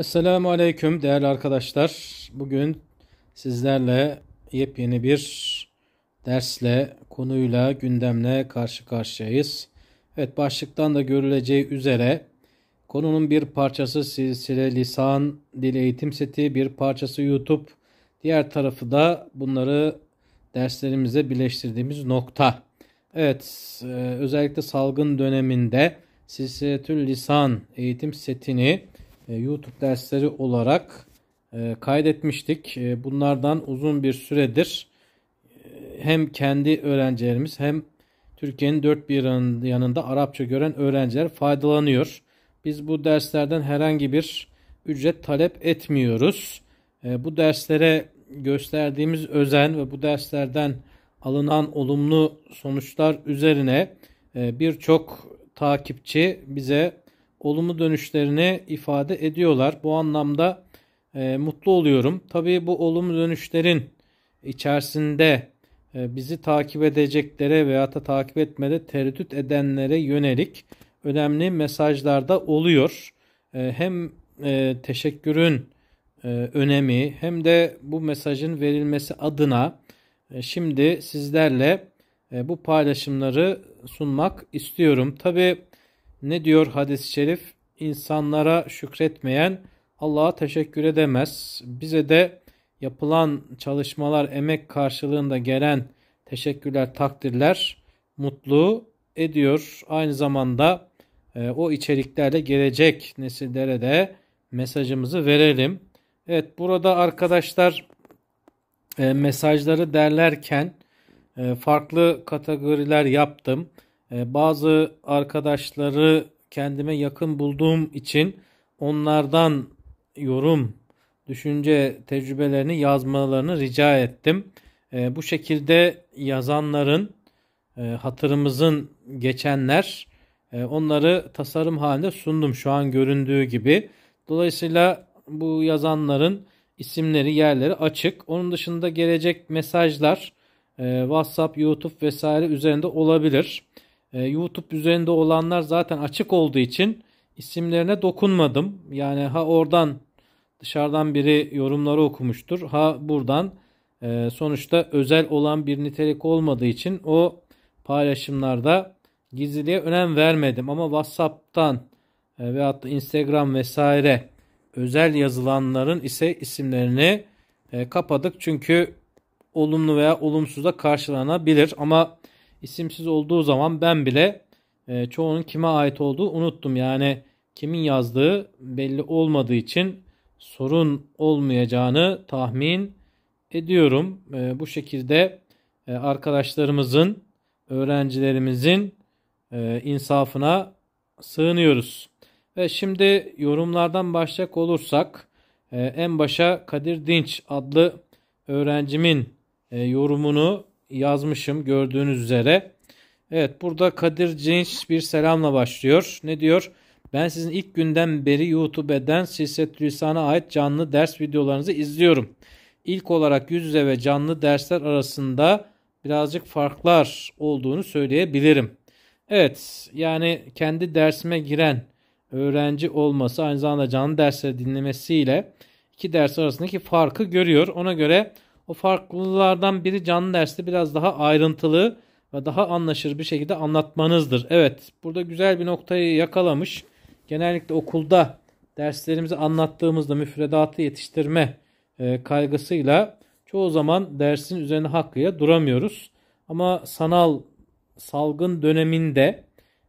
Esselamu Aleyküm değerli arkadaşlar. Bugün sizlerle yepyeni bir dersle, konuyla, gündemle karşı karşıyayız. Evet başlıktan da görüleceği üzere konunun bir parçası silsile lisan dil eğitim seti, bir parçası YouTube, diğer tarafı da bunları derslerimize birleştirdiğimiz nokta. Evet e, özellikle salgın döneminde tül lisan eğitim setini e, YouTube dersleri olarak e, kaydetmiştik. E, bunlardan uzun bir süredir hem kendi öğrencilerimiz hem Türkiye'nin dört bir yanında Arapça gören öğrenciler faydalanıyor. Biz bu derslerden herhangi bir ücret talep etmiyoruz. Bu derslere gösterdiğimiz özen ve bu derslerden alınan olumlu sonuçlar üzerine birçok takipçi bize olumlu dönüşlerini ifade ediyorlar. Bu anlamda e, mutlu oluyorum. Tabii bu olumlu dönüşlerin içerisinde e, bizi takip edeceklere veya da takip etmede tereddüt edenlere yönelik önemli mesajlarda oluyor. E, hem e, teşekkürün e, önemi hem de bu mesajın verilmesi adına e, şimdi sizlerle e, bu paylaşımları sunmak istiyorum. Tabii ne diyor hadis-i şerif? İnsanlara şükretmeyen Allah'a teşekkür edemez. Bize de yapılan çalışmalar, emek karşılığında gelen teşekkürler, takdirler mutlu ediyor. Aynı zamanda e, o içeriklerle gelecek nesillere de mesajımızı verelim. Evet burada arkadaşlar e, mesajları derlerken e, farklı kategoriler yaptım. E, bazı arkadaşları kendime yakın bulduğum için onlardan yorum, düşünce tecrübelerini yazmalarını rica ettim. E, bu şekilde yazanların e, hatırımızın geçenler onları tasarım halinde sundum şu an göründüğü gibi. Dolayısıyla bu yazanların isimleri, yerleri açık. Onun dışında gelecek mesajlar WhatsApp, YouTube vesaire üzerinde olabilir. E, YouTube üzerinde olanlar zaten açık olduğu için isimlerine dokunmadım. Yani ha oradan dışarıdan biri yorumları okumuştur. Ha buradan e, sonuçta özel olan bir nitelik olmadığı için o paylaşımlarda gizliliğe önem vermedim. Ama WhatsApp'tan e, veyahut da Instagram vesaire özel yazılanların ise isimlerini e, kapadık. Çünkü olumlu veya olumsuz da karşılanabilir ama isimsiz olduğu zaman ben bile e, çoğunun kime ait olduğu unuttum. Yani kimin yazdığı belli olmadığı için sorun olmayacağını tahmin ediyorum. E, bu şekilde e, arkadaşlarımızın, öğrencilerimizin e, insafına sığınıyoruz. Ve şimdi yorumlardan başlayacak olursak e, en başa Kadir Dinç adlı öğrencimin e, yorumunu yazmışım gördüğünüz üzere. Evet burada Kadir Cinç bir selamla başlıyor. Ne diyor? Ben sizin ilk günden beri YouTube'den Silset Lisan'a ait canlı ders videolarınızı izliyorum. İlk olarak yüz yüze ve canlı dersler arasında birazcık farklar olduğunu söyleyebilirim. Evet yani kendi dersime giren öğrenci olması aynı zamanda canlı dersleri dinlemesiyle iki ders arasındaki farkı görüyor. Ona göre o farklılılardan biri canlı derste biraz daha ayrıntılı ve daha anlaşılır bir şekilde anlatmanızdır. Evet burada güzel bir noktayı yakalamış. Genellikle okulda derslerimizi anlattığımızda müfredatı yetiştirme e, kaygısıyla çoğu zaman dersin üzerine hakkıya duramıyoruz. Ama sanal salgın döneminde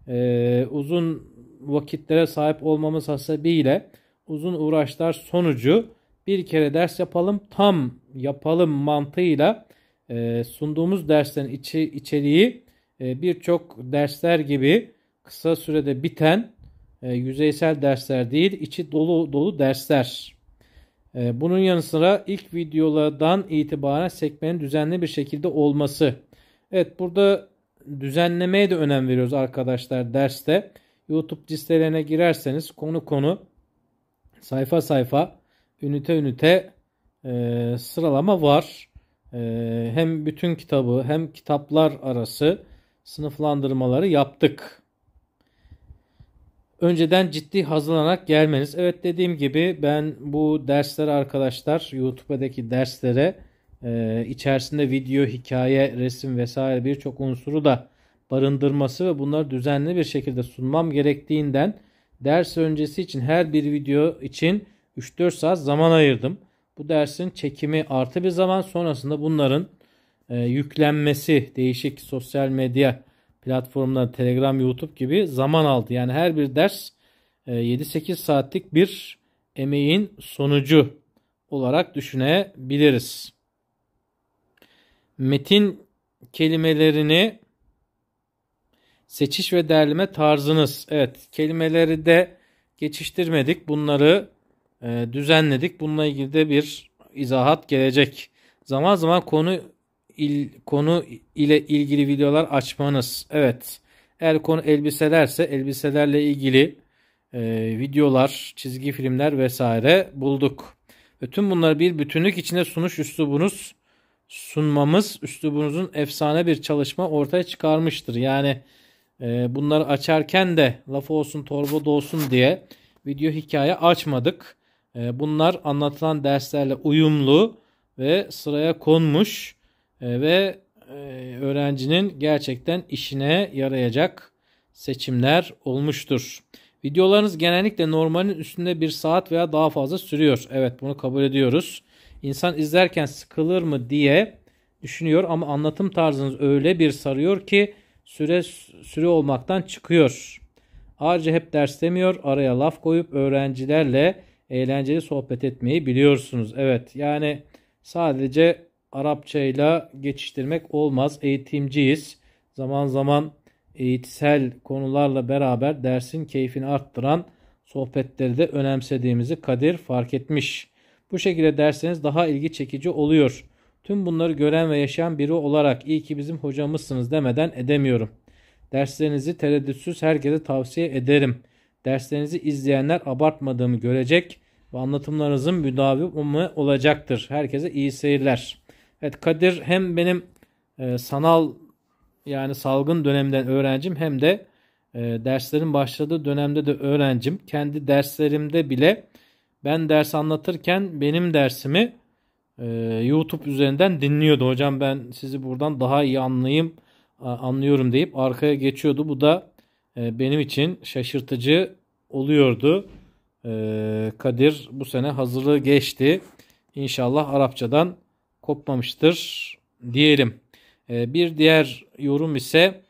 e, uzun vakitlere sahip olmamız hasebiyle uzun uğraşlar sonucu bir kere ders yapalım tam yapalım mantığıyla e, sunduğumuz derslerin içi, içeriği e, birçok dersler gibi kısa sürede biten e, yüzeysel dersler değil içi dolu dolu dersler. E, bunun yanı sıra ilk videolardan itibaren sekmenin düzenli bir şekilde olması. Evet burada düzenlemeye de önem veriyoruz arkadaşlar derste. YouTube listelerine girerseniz konu konu sayfa sayfa ünite ünite e, sıralama var. E, hem bütün kitabı hem kitaplar arası sınıflandırmaları yaptık. Önceden ciddi hazırlanarak gelmeniz. Evet dediğim gibi ben bu derslere arkadaşlar YouTube'daki derslere e, içerisinde video, hikaye, resim vesaire birçok unsuru da barındırması ve bunları düzenli bir şekilde sunmam gerektiğinden ders öncesi için her bir video için 3-4 saat zaman ayırdım. Bu dersin çekimi artı bir zaman sonrasında bunların e, yüklenmesi değişik sosyal medya platformları Telegram, YouTube gibi zaman aldı. Yani her bir ders e, 7-8 saatlik bir emeğin sonucu olarak düşünebiliriz. Metin kelimelerini seçiş ve derleme tarzınız. Evet kelimeleri de geçiştirmedik. Bunları e, düzenledik. Bununla ilgili de bir izahat gelecek. Zaman zaman konu il, konu ile ilgili videolar açmanız. Evet. Eğer konu elbiselerse elbiselerle ilgili e, videolar, çizgi filmler vesaire bulduk. Ve tüm bunları bir bütünlük içinde sunuş üslubunuz sunmamız üslubunuzun efsane bir çalışma ortaya çıkarmıştır. Yani e, bunları açarken de laf olsun torba dolsun diye video hikaye açmadık. Ee, bunlar anlatılan derslerle uyumlu ve sıraya konmuş ee, ve e, öğrencinin gerçekten işine yarayacak seçimler olmuştur. Videolarınız genellikle normalin üstünde bir saat veya daha fazla sürüyor. Evet bunu kabul ediyoruz. İnsan izlerken sıkılır mı diye düşünüyor ama anlatım tarzınız öyle bir sarıyor ki süre süre olmaktan çıkıyor. Ayrıca hep ders demiyor, araya laf koyup öğrencilerle eğlenceli sohbet etmeyi biliyorsunuz. Evet yani sadece Arapçayla geçiştirmek olmaz. Eğitimciyiz. Zaman zaman eğitsel konularla beraber dersin keyfini arttıran sohbetleri de önemsediğimizi Kadir fark etmiş. Bu şekilde derseniz daha ilgi çekici oluyor. Tüm bunları gören ve yaşayan biri olarak iyi ki bizim hocamızsınız demeden edemiyorum. Derslerinizi tereddütsüz herkese tavsiye ederim. Derslerinizi izleyenler abartmadığımı görecek ve anlatımlarınızın müdavimi olacaktır. Herkese iyi seyirler. Evet Kadir hem benim e, sanal yani salgın dönemden öğrencim hem de e, derslerin başladığı dönemde de öğrencim. Kendi derslerimde bile ben ders anlatırken benim dersimi e, YouTube üzerinden dinliyordu. Hocam ben sizi buradan daha iyi anlayayım, anlıyorum deyip arkaya geçiyordu. Bu da ee, benim için şaşırtıcı oluyordu. Ee, Kadir bu sene hazırlığı geçti. İnşallah Arapçadan kopmamıştır diyelim. Ee, bir diğer yorum ise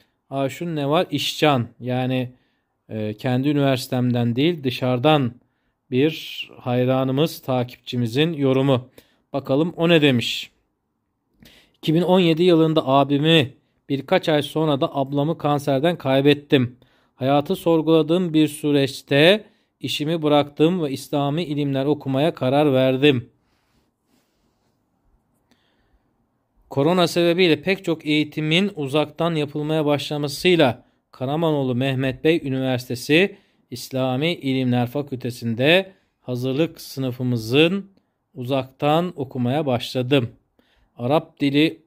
şun ne var? İşcan yani e, kendi üniversitemden değil dışarıdan bir hayranımız, takipçimizin yorumu. Bakalım o ne demiş? 2017 yılında abimi birkaç ay sonra da ablamı kanserden kaybettim. Hayatı sorguladığım bir süreçte işimi bıraktım ve İslami ilimler okumaya karar verdim. Korona sebebiyle pek çok eğitimin uzaktan yapılmaya başlamasıyla Karamanoğlu Mehmet Bey Üniversitesi İslami İlimler Fakültesi'nde hazırlık sınıfımızın uzaktan okumaya başladım. Arap dili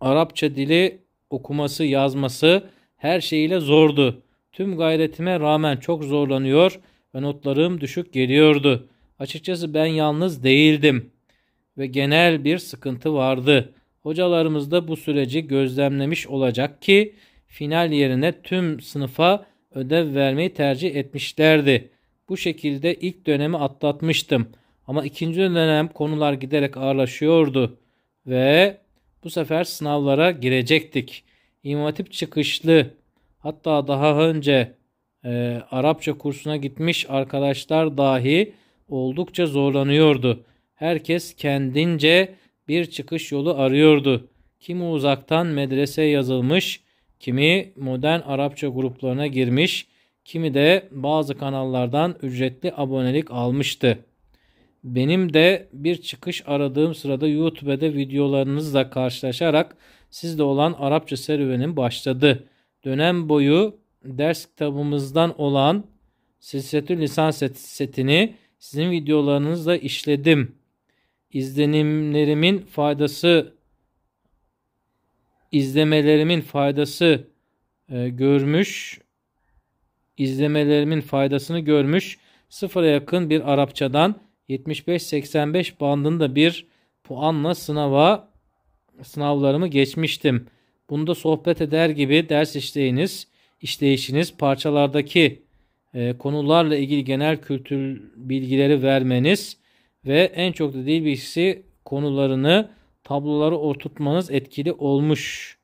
Arapça dili okuması, yazması her şeyiyle zordu. Tüm gayretime rağmen çok zorlanıyor ve notlarım düşük geliyordu. Açıkçası ben yalnız değildim ve genel bir sıkıntı vardı. Hocalarımız da bu süreci gözlemlemiş olacak ki final yerine tüm sınıfa ödev vermeyi tercih etmişlerdi. Bu şekilde ilk dönemi atlatmıştım. Ama ikinci dönem konular giderek ağırlaşıyordu ve bu sefer sınavlara girecektik. İmam çıkışlı hatta daha önce e, Arapça kursuna gitmiş arkadaşlar dahi oldukça zorlanıyordu. Herkes kendince bir çıkış yolu arıyordu. Kimi uzaktan medrese yazılmış, kimi modern Arapça gruplarına girmiş, kimi de bazı kanallardan ücretli abonelik almıştı. Benim de bir çıkış aradığım sırada YouTube'da videolarınızla karşılaşarak sizle olan Arapça serüvenim başladı. Dönem boyu ders kitabımızdan olan Silsetül Lisan set, setini sizin videolarınızla işledim. İzlenimlerimin faydası izlemelerimin faydası e, görmüş izlemelerimin faydasını görmüş sıfıra yakın bir Arapçadan 75-85 bandında bir puanla sınava sınavlarımı geçmiştim. Bunda sohbet eder gibi ders işleyiniz, işleyişiniz, parçalardaki e, konularla ilgili genel kültür bilgileri vermeniz ve en çok da dil bilgisi konularını tabloları oturtmanız etkili olmuş.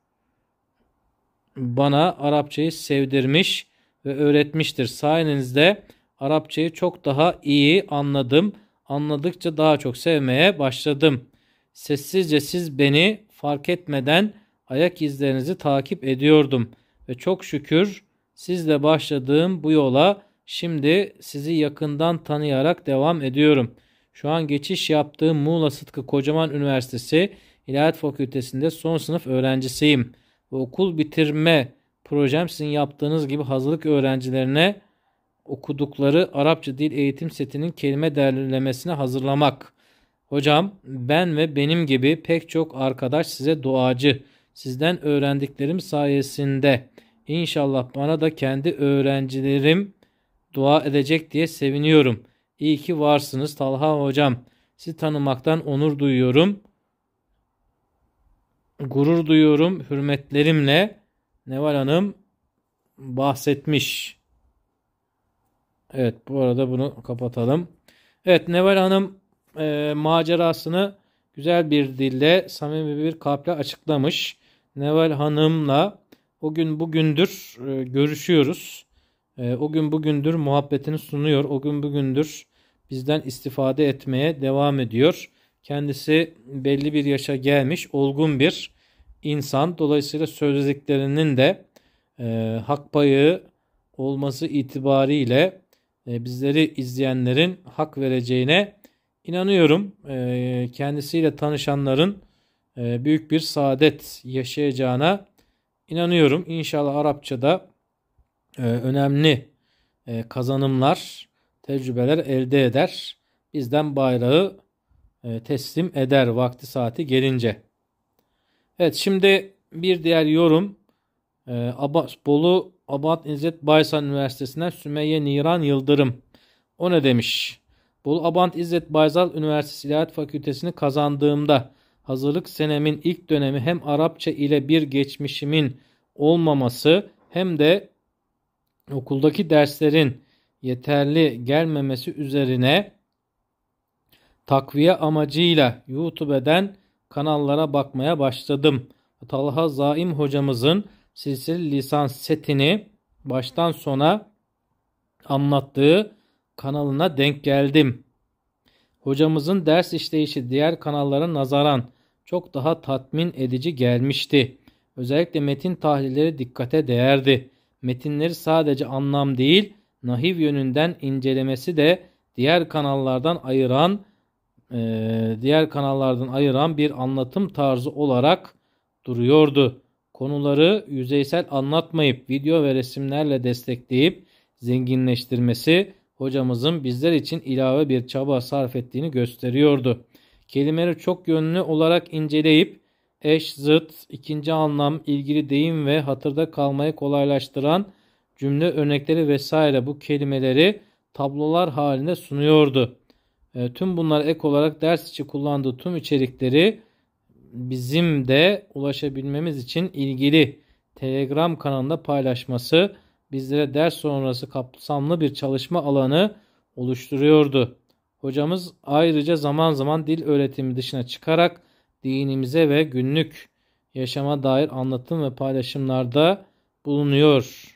Bana Arapçayı sevdirmiş ve öğretmiştir. Sayenizde Arapçayı çok daha iyi anladım. Anladıkça daha çok sevmeye başladım.'' Sessizce siz beni fark etmeden ayak izlerinizi takip ediyordum ve çok şükür sizle başladığım bu yola şimdi sizi yakından tanıyarak devam ediyorum. Şu an geçiş yaptığım Muğla Sıtkı Kocaman Üniversitesi İlahiyat Fakültesinde son sınıf öğrencisiyim. Ve okul bitirme projem sizin yaptığınız gibi hazırlık öğrencilerine okudukları Arapça dil eğitim setinin kelime derlemesini hazırlamak. Hocam ben ve benim gibi pek çok arkadaş size duacı. Sizden öğrendiklerim sayesinde inşallah bana da kendi öğrencilerim dua edecek diye seviniyorum. İyi ki varsınız Talha hocam. Sizi tanımaktan onur duyuyorum. Gurur duyuyorum hürmetlerimle. Neval Hanım bahsetmiş. Evet bu arada bunu kapatalım. Evet Neval Hanım e, macerasını güzel bir dille, samimi bir kalple açıklamış. Neval Hanım'la o gün bugündür e, görüşüyoruz. E, o gün bugündür muhabbetini sunuyor. O gün bugündür bizden istifade etmeye devam ediyor. Kendisi belli bir yaşa gelmiş, olgun bir insan. Dolayısıyla sözlüklerinin de e, hak payı olması itibariyle e, bizleri izleyenlerin hak vereceğine İnanıyorum e, kendisiyle tanışanların e, büyük bir saadet yaşayacağına inanıyorum. İnşallah Arapçada e, önemli e, kazanımlar, tecrübeler elde eder. Bizden bayrağı e, teslim eder vakti saati gelince. Evet şimdi bir diğer yorum. E, Abbas, Bolu Abad İzzet baysan Üniversitesi'nden Sümeyye Niran Yıldırım. O ne demiş? Bolu Abant İzzet Bayzal Üniversitesi İlahiyat Fakültesini kazandığımda hazırlık senemin ilk dönemi hem Arapça ile bir geçmişimin olmaması hem de okuldaki derslerin yeterli gelmemesi üzerine takviye amacıyla YouTube'den kanallara bakmaya başladım. Talha Zaim hocamızın silsil lisans setini baştan sona anlattığı kanalına denk geldim. Hocamızın ders işleyişi diğer kanallara nazaran çok daha tatmin edici gelmişti. Özellikle metin tahlilleri dikkate değerdi. Metinleri sadece anlam değil, nahiv yönünden incelemesi de diğer kanallardan ayıran e, diğer kanallardan ayıran bir anlatım tarzı olarak duruyordu. Konuları yüzeysel anlatmayıp video ve resimlerle destekleyip zenginleştirmesi hocamızın bizler için ilave bir çaba sarf ettiğini gösteriyordu. Kelimeleri çok yönlü olarak inceleyip eş, zıt, ikinci anlam, ilgili deyim ve hatırda kalmayı kolaylaştıran cümle örnekleri vesaire bu kelimeleri tablolar halinde sunuyordu. E, tüm bunlar ek olarak ders içi kullandığı tüm içerikleri bizim de ulaşabilmemiz için ilgili Telegram kanalında paylaşması bizlere ders sonrası kapsamlı bir çalışma alanı oluşturuyordu. Hocamız ayrıca zaman zaman dil öğretimi dışına çıkarak dinimize ve günlük yaşama dair anlatım ve paylaşımlarda bulunuyor.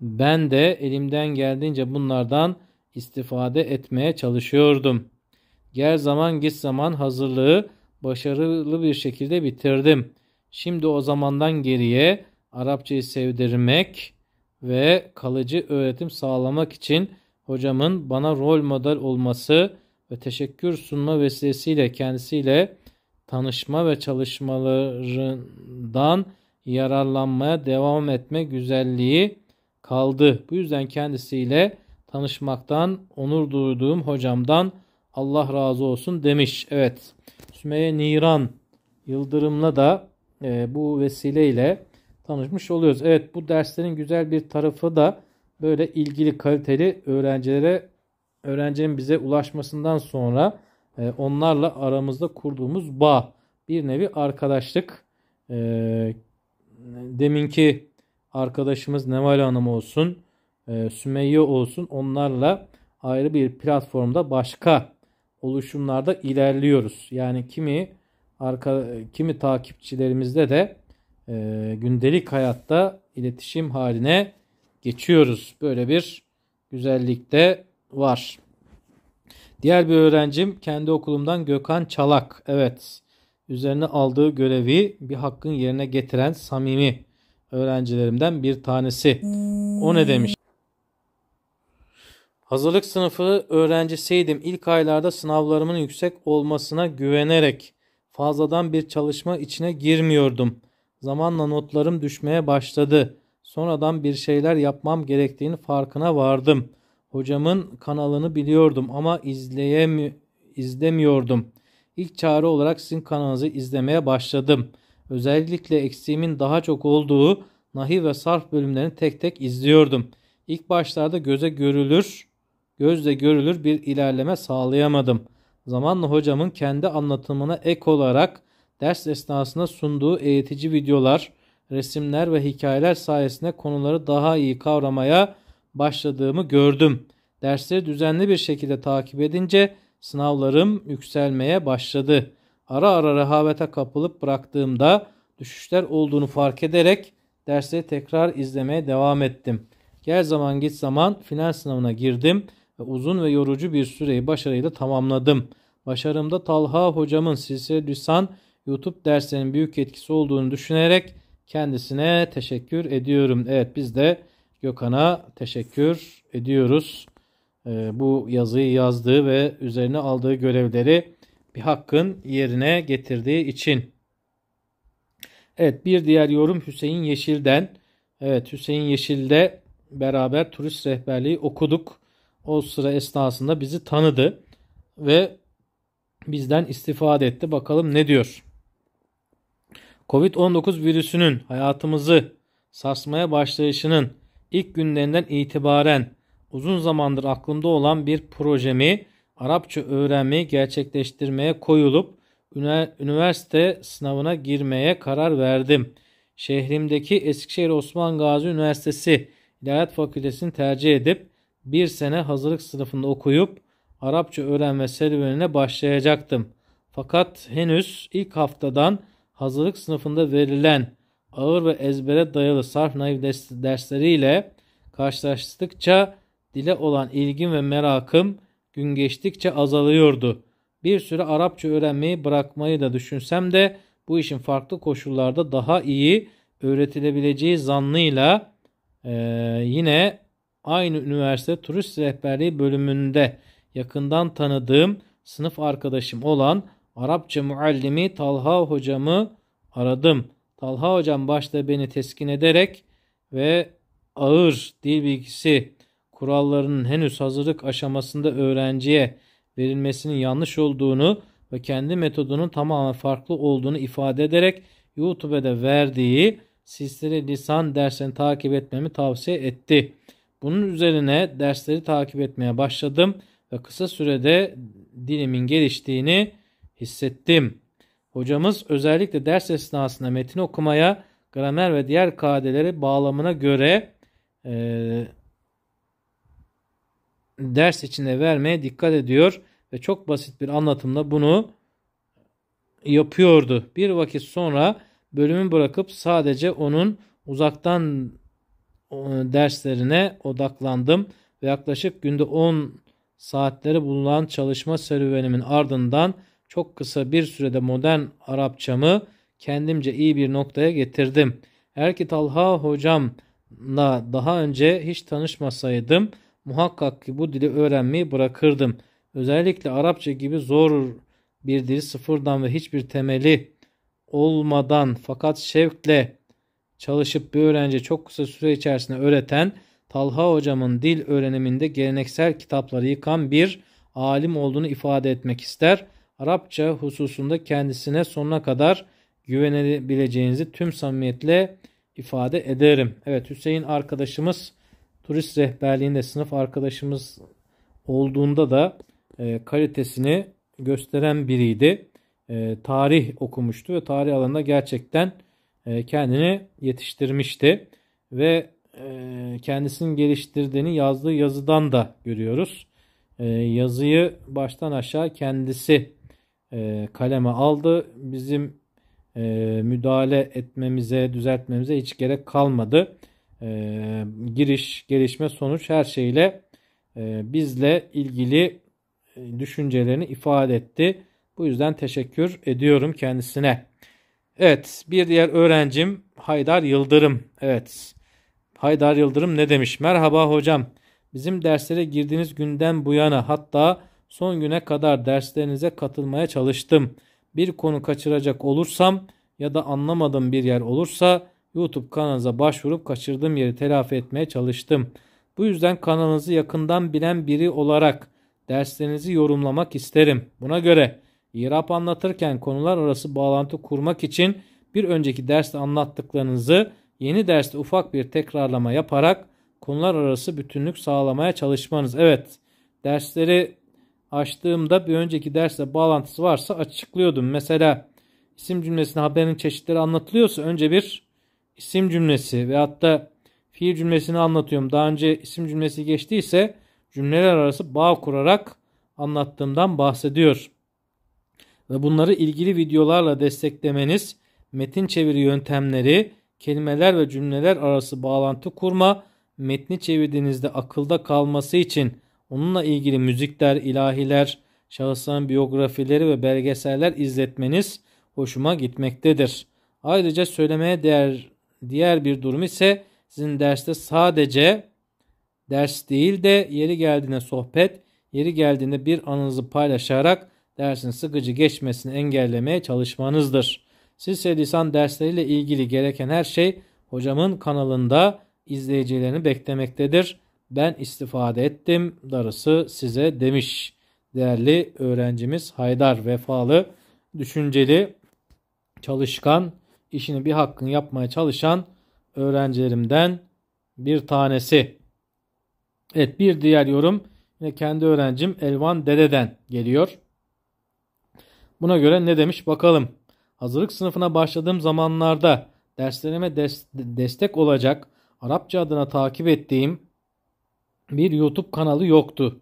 Ben de elimden geldiğince bunlardan istifade etmeye çalışıyordum. Gel zaman git zaman hazırlığı başarılı bir şekilde bitirdim. Şimdi o zamandan geriye Arapçayı sevdirmek, ve kalıcı öğretim sağlamak için hocamın bana rol model olması ve teşekkür sunma vesilesiyle kendisiyle tanışma ve çalışmalarından yararlanmaya devam etme güzelliği kaldı. Bu yüzden kendisiyle tanışmaktan onur duyduğum hocamdan Allah razı olsun demiş. Evet Sümeyye Niran Yıldırım'la da e, bu vesileyle tanışmış oluyoruz. Evet bu derslerin güzel bir tarafı da böyle ilgili kaliteli öğrencilere öğrencinin bize ulaşmasından sonra e, onlarla aramızda kurduğumuz bağ bir nevi arkadaşlık e, deminki arkadaşımız Neval Hanım olsun e, Sümeyye olsun onlarla ayrı bir platformda başka oluşumlarda ilerliyoruz. Yani kimi arka kimi takipçilerimizde de e, gündelik hayatta iletişim haline geçiyoruz. Böyle bir güzellik de var. Diğer bir öğrencim kendi okulumdan Gökhan Çalak. Evet üzerine aldığı görevi bir hakkın yerine getiren samimi öğrencilerimden bir tanesi. O ne demiş? Hazırlık sınıfı öğrencisiydim. İlk aylarda sınavlarımın yüksek olmasına güvenerek fazladan bir çalışma içine girmiyordum. Zamanla notlarım düşmeye başladı. Sonradan bir şeyler yapmam gerektiğini farkına vardım. Hocamın kanalını biliyordum ama izleyemi izlemiyordum. İlk çare olarak sizin kanalınızı izlemeye başladım. Özellikle eksiğimin daha çok olduğu nahi ve sarf bölümlerini tek tek izliyordum. İlk başlarda göze görülür, gözle görülür bir ilerleme sağlayamadım. Zamanla hocamın kendi anlatımına ek olarak ders esnasında sunduğu eğitici videolar, resimler ve hikayeler sayesinde konuları daha iyi kavramaya başladığımı gördüm. Dersleri düzenli bir şekilde takip edince sınavlarım yükselmeye başladı. Ara ara rehavete kapılıp bıraktığımda düşüşler olduğunu fark ederek dersleri tekrar izlemeye devam ettim. Gel zaman git zaman final sınavına girdim ve uzun ve yorucu bir süreyi başarıyla tamamladım. Başarımda Talha hocamın silsile lisan YouTube derslerinin büyük etkisi olduğunu düşünerek kendisine teşekkür ediyorum. Evet biz de Gökhan'a teşekkür ediyoruz. Ee, bu yazıyı yazdığı ve üzerine aldığı görevleri bir hakkın yerine getirdiği için. Evet bir diğer yorum Hüseyin Yeşil'den. Evet Hüseyin Yeşil'de beraber turist rehberliği okuduk. O sıra esnasında bizi tanıdı ve bizden istifade etti. Bakalım ne diyor? Covid-19 virüsünün hayatımızı sarsmaya başlayışının ilk günlerinden itibaren uzun zamandır aklımda olan bir projemi Arapça öğrenmeyi gerçekleştirmeye koyulup üniversite sınavına girmeye karar verdim. Şehrimdeki Eskişehir Osman Gazi Üniversitesi İlahiyat Fakültesini tercih edip bir sene hazırlık sınıfında okuyup Arapça öğrenme serüvenine başlayacaktım. Fakat henüz ilk haftadan hazırlık sınıfında verilen ağır ve ezbere dayalı sarf naif dersleriyle karşılaştıkça dile olan ilgim ve merakım gün geçtikçe azalıyordu. Bir süre Arapça öğrenmeyi bırakmayı da düşünsem de bu işin farklı koşullarda daha iyi öğretilebileceği zannıyla e, yine aynı üniversite turist rehberliği bölümünde yakından tanıdığım sınıf arkadaşım olan Arapça muallimi Talha hocamı aradım. Talha hocam başta beni teskin ederek ve ağır dil bilgisi kurallarının henüz hazırlık aşamasında öğrenciye verilmesinin yanlış olduğunu ve kendi metodunun tamamen farklı olduğunu ifade ederek YouTube'da verdiği Silsile Lisan dersini takip etmemi tavsiye etti. Bunun üzerine dersleri takip etmeye başladım ve kısa sürede dilimin geliştiğini hissettim. Hocamız özellikle ders esnasında metin okumaya, gramer ve diğer kaideleri bağlamına göre e, ders içinde vermeye dikkat ediyor ve çok basit bir anlatımla bunu yapıyordu. Bir vakit sonra bölümü bırakıp sadece onun uzaktan e, derslerine odaklandım ve yaklaşık günde 10 saatleri bulunan çalışma serüvenimin ardından çok kısa bir sürede modern Arapçamı kendimce iyi bir noktaya getirdim. Erki Talha hocamla daha önce hiç tanışmasaydım muhakkak ki bu dili öğrenmeyi bırakırdım. Özellikle Arapça gibi zor bir dil sıfırdan ve hiçbir temeli olmadan fakat şevkle çalışıp bir öğrenci çok kısa süre içerisinde öğreten Talha hocamın dil öğreniminde geleneksel kitapları yıkan bir alim olduğunu ifade etmek ister. Arapça hususunda kendisine sonuna kadar güvenebileceğinizi tüm samimiyetle ifade ederim. Evet Hüseyin arkadaşımız turist rehberliğinde sınıf arkadaşımız olduğunda da e, kalitesini gösteren biriydi. E, tarih okumuştu ve tarih alanında gerçekten e, kendini yetiştirmişti. Ve e, kendisinin geliştirdiğini yazdığı yazıdan da görüyoruz. E, yazıyı baştan aşağı kendisi e, kaleme aldı. Bizim e, müdahale etmemize, düzeltmemize hiç gerek kalmadı. E, giriş, gelişme, sonuç her şeyle bizle ilgili düşüncelerini ifade etti. Bu yüzden teşekkür ediyorum kendisine. Evet bir diğer öğrencim Haydar Yıldırım. Evet Haydar Yıldırım ne demiş? Merhaba hocam. Bizim derslere girdiğiniz günden bu yana hatta Son güne kadar derslerinize katılmaya çalıştım. Bir konu kaçıracak olursam ya da anlamadığım bir yer olursa YouTube kanalınıza başvurup kaçırdığım yeri telafi etmeye çalıştım. Bu yüzden kanalınızı yakından bilen biri olarak derslerinizi yorumlamak isterim. Buna göre İrap anlatırken konular arası bağlantı kurmak için bir önceki derste anlattıklarınızı yeni derste ufak bir tekrarlama yaparak konular arası bütünlük sağlamaya çalışmanız. Evet dersleri açtığımda bir önceki derse bağlantısı varsa açıklıyordum. Mesela isim cümlesinde haberin çeşitleri anlatılıyorsa önce bir isim cümlesi ve hatta fiil cümlesini anlatıyorum. Daha önce isim cümlesi geçtiyse cümleler arası bağ kurarak anlattığımdan bahsediyor. Ve bunları ilgili videolarla desteklemeniz, metin çeviri yöntemleri, kelimeler ve cümleler arası bağlantı kurma, metni çevirdiğinizde akılda kalması için onunla ilgili müzikler, ilahiler, şahısların biyografileri ve belgeseller izletmeniz hoşuma gitmektedir. Ayrıca söylemeye değer diğer bir durum ise sizin derste sadece ders değil de yeri geldiğinde sohbet, yeri geldiğinde bir anınızı paylaşarak dersin sıkıcı geçmesini engellemeye çalışmanızdır. Sizse lisan dersleriyle ilgili gereken her şey hocamın kanalında izleyicilerini beklemektedir ben istifade ettim darısı size demiş değerli öğrencimiz Haydar vefalı, düşünceli, çalışkan, işini bir hakkın yapmaya çalışan öğrencilerimden bir tanesi. Evet bir diğer yorum yine kendi öğrencim Elvan Dede'den geliyor. Buna göre ne demiş bakalım. Hazırlık sınıfına başladığım zamanlarda derslerime des destek olacak Arapça adına takip ettiğim bir YouTube kanalı yoktu.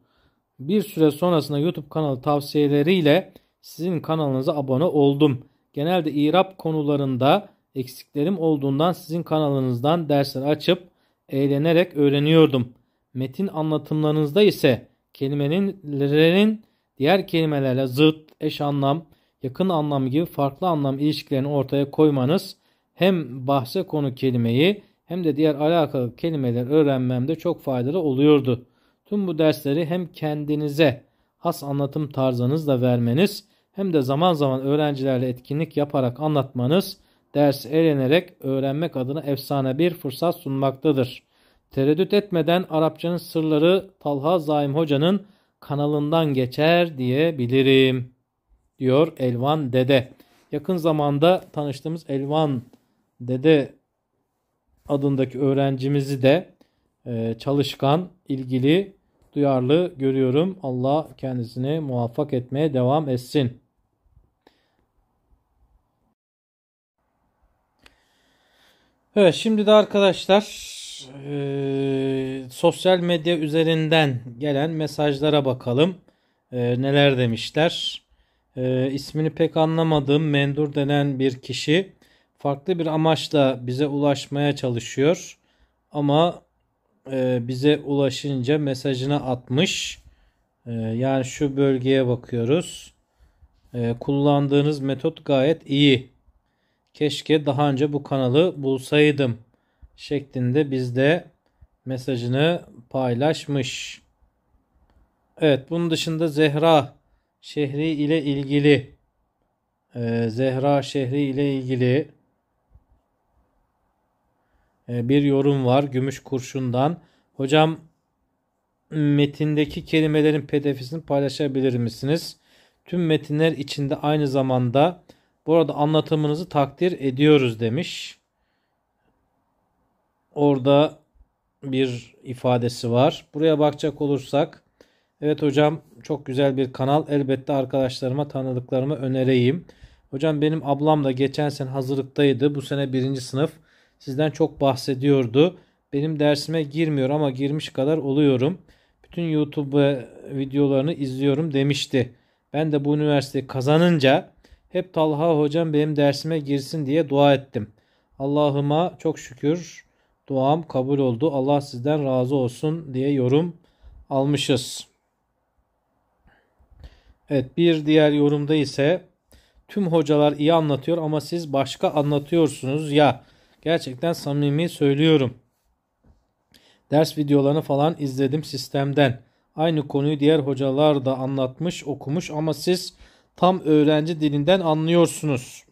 Bir süre sonrasında YouTube kanalı tavsiyeleriyle sizin kanalınıza abone oldum. Genelde irap konularında eksiklerim olduğundan sizin kanalınızdan dersler açıp eğlenerek öğreniyordum. Metin anlatımlarınızda ise kelimelerin diğer kelimelerle zıt, eş anlam, yakın anlam gibi farklı anlam ilişkilerini ortaya koymanız hem bahse konu kelimeyi hem de diğer alakalı kelimeler öğrenmemde çok faydalı oluyordu. Tüm bu dersleri hem kendinize has anlatım tarzınızla vermeniz hem de zaman zaman öğrencilerle etkinlik yaparak anlatmanız ders eğlenerek öğrenmek adına efsane bir fırsat sunmaktadır. Tereddüt etmeden Arapçanın sırları Talha Zaim Hoca'nın kanalından geçer diyebilirim diyor Elvan Dede. Yakın zamanda tanıştığımız Elvan Dede adındaki öğrencimizi de e, çalışkan, ilgili, duyarlı görüyorum. Allah kendisini muvaffak etmeye devam etsin. Evet şimdi de arkadaşlar e, sosyal medya üzerinden gelen mesajlara bakalım. E, neler demişler. E, ismini pek anlamadığım mendur denen bir kişi farklı bir amaçla bize ulaşmaya çalışıyor. Ama e, bize ulaşınca mesajını atmış. E, yani şu bölgeye bakıyoruz. E, kullandığınız metot gayet iyi. Keşke daha önce bu kanalı bulsaydım şeklinde bizde mesajını paylaşmış. Evet bunun dışında Zehra şehri ile ilgili e, Zehra şehri ile ilgili ee, bir yorum var Gümüş Kurşun'dan. Hocam metindeki kelimelerin pdf'sini paylaşabilir misiniz? Tüm metinler içinde aynı zamanda bu arada anlatımınızı takdir ediyoruz demiş. Orada bir ifadesi var. Buraya bakacak olursak evet hocam çok güzel bir kanal. Elbette arkadaşlarıma tanıdıklarıma önereyim. Hocam benim ablam da geçen sene hazırlıktaydı. Bu sene birinci sınıf sizden çok bahsediyordu. Benim dersime girmiyor ama girmiş kadar oluyorum. Bütün YouTube videolarını izliyorum demişti. Ben de bu üniversiteyi kazanınca hep Talha hocam benim dersime girsin diye dua ettim. Allah'ıma çok şükür duam kabul oldu. Allah sizden razı olsun diye yorum almışız. Evet bir diğer yorumda ise tüm hocalar iyi anlatıyor ama siz başka anlatıyorsunuz ya Gerçekten samimi söylüyorum. Ders videolarını falan izledim sistemden. Aynı konuyu diğer hocalar da anlatmış, okumuş ama siz tam öğrenci dilinden anlıyorsunuz.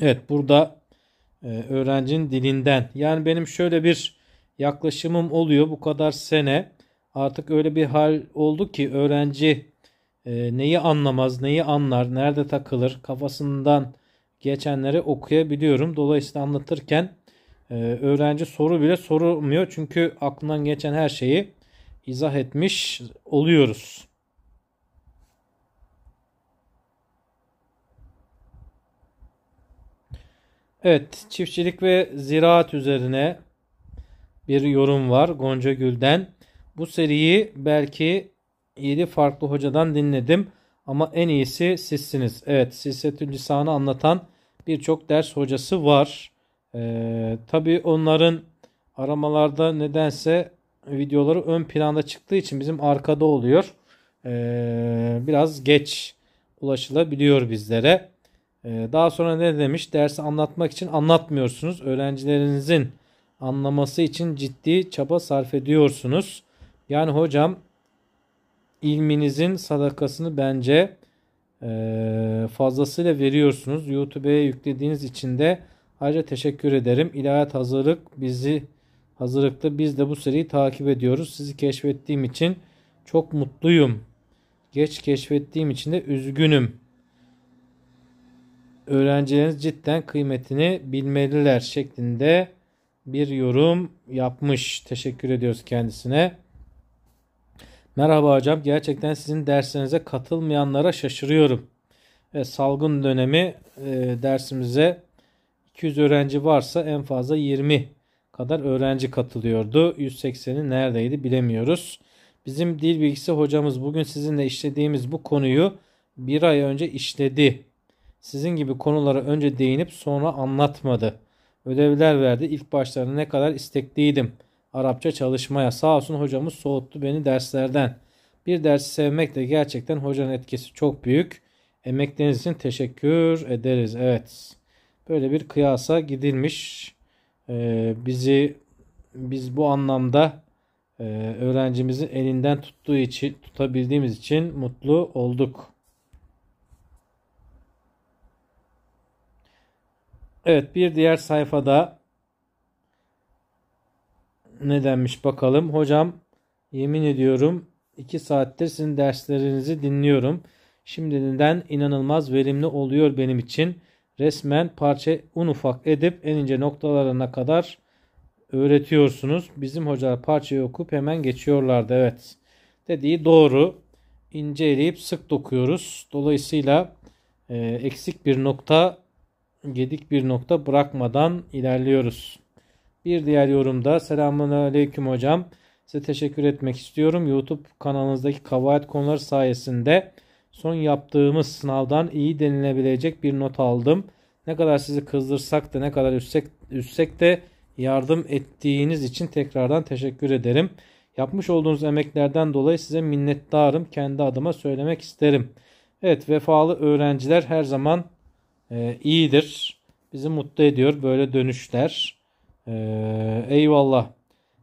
Evet burada e, öğrencinin dilinden. Yani benim şöyle bir yaklaşımım oluyor bu kadar sene. Artık öyle bir hal oldu ki öğrenci e, neyi anlamaz, neyi anlar, nerede takılır, kafasından geçenleri okuyabiliyorum. Dolayısıyla anlatırken e, öğrenci soru bile sormuyor. Çünkü aklından geçen her şeyi izah etmiş oluyoruz. Evet, çiftçilik ve ziraat üzerine bir yorum var Gonca Gül'den. Bu seriyi belki 7 farklı hocadan dinledim ama en iyisi sizsiniz. Evet, Sissetül Lisan'ı anlatan birçok ders hocası var. Ee, tabii onların aramalarda nedense videoları ön planda çıktığı için bizim arkada oluyor. Ee, biraz geç ulaşılabiliyor bizlere. Ee, daha sonra ne demiş? Dersi anlatmak için anlatmıyorsunuz. Öğrencilerinizin anlaması için ciddi çaba sarf ediyorsunuz. Yani hocam ilminizin sadakasını bence ee, fazlasıyla veriyorsunuz. YouTube'a yüklediğiniz için de ayrıca teşekkür ederim. İlahiyat hazırlık bizi hazırlıklı, biz de bu seriyi takip ediyoruz. Sizi keşfettiğim için çok mutluyum. Geç keşfettiğim için de üzgünüm. Öğrencileriniz cidden kıymetini bilmeliler şeklinde bir yorum yapmış. Teşekkür ediyoruz kendisine. Merhaba hocam. Gerçekten sizin derslerinize katılmayanlara şaşırıyorum. ve salgın dönemi e, dersimize 200 öğrenci varsa en fazla 20 kadar öğrenci katılıyordu. 180'i neredeydi bilemiyoruz. Bizim dil bilgisi hocamız bugün sizinle işlediğimiz bu konuyu bir ay önce işledi. Sizin gibi konulara önce değinip sonra anlatmadı. Ödevler verdi. İlk başlarına ne kadar istekliydim.'' Arapça çalışmaya. Sağ olsun hocamız soğuttu beni derslerden. Bir dersi sevmek de gerçekten hocanın etkisi çok büyük. Emekleriniz için teşekkür ederiz. Evet. Böyle bir kıyasa gidilmiş. Ee, bizi biz bu anlamda e, öğrencimizin elinden tuttuğu için tutabildiğimiz için mutlu olduk. Evet bir diğer sayfada ne denmiş bakalım. Hocam yemin ediyorum 2 saattir sizin derslerinizi dinliyorum. Şimdiden inanılmaz verimli oluyor benim için. Resmen parça un ufak edip en ince noktalarına kadar öğretiyorsunuz. Bizim hocalar parçayı okup hemen geçiyorlardı. Evet dediği doğru. İnce eleyip sık dokuyoruz. Dolayısıyla e, eksik bir nokta, gedik bir nokta bırakmadan ilerliyoruz. Bir diğer yorumda selamun aleyküm hocam. Size teşekkür etmek istiyorum. YouTube kanalınızdaki kavayet konuları sayesinde son yaptığımız sınavdan iyi denilebilecek bir not aldım. Ne kadar sizi kızdırsak da ne kadar üstsek, üstsek de yardım ettiğiniz için tekrardan teşekkür ederim. Yapmış olduğunuz emeklerden dolayı size minnettarım. Kendi adıma söylemek isterim. Evet vefalı öğrenciler her zaman e, iyidir. Bizi mutlu ediyor böyle dönüşler. Ee, eyvallah.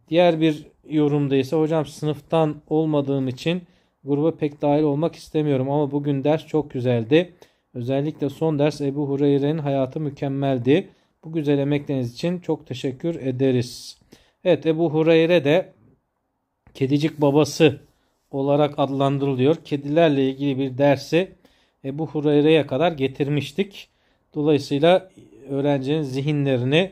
Diğer bir yorumda ise hocam sınıftan olmadığım için gruba pek dahil olmak istemiyorum ama bugün ders çok güzeldi. Özellikle son ders Ebu Hureyre'nin hayatı mükemmeldi. Bu güzel emekleriniz için çok teşekkür ederiz. Evet Ebu Hureyre de kedicik babası olarak adlandırılıyor. Kedilerle ilgili bir dersi Ebu Hureyre'ye kadar getirmiştik. Dolayısıyla öğrencinin zihinlerini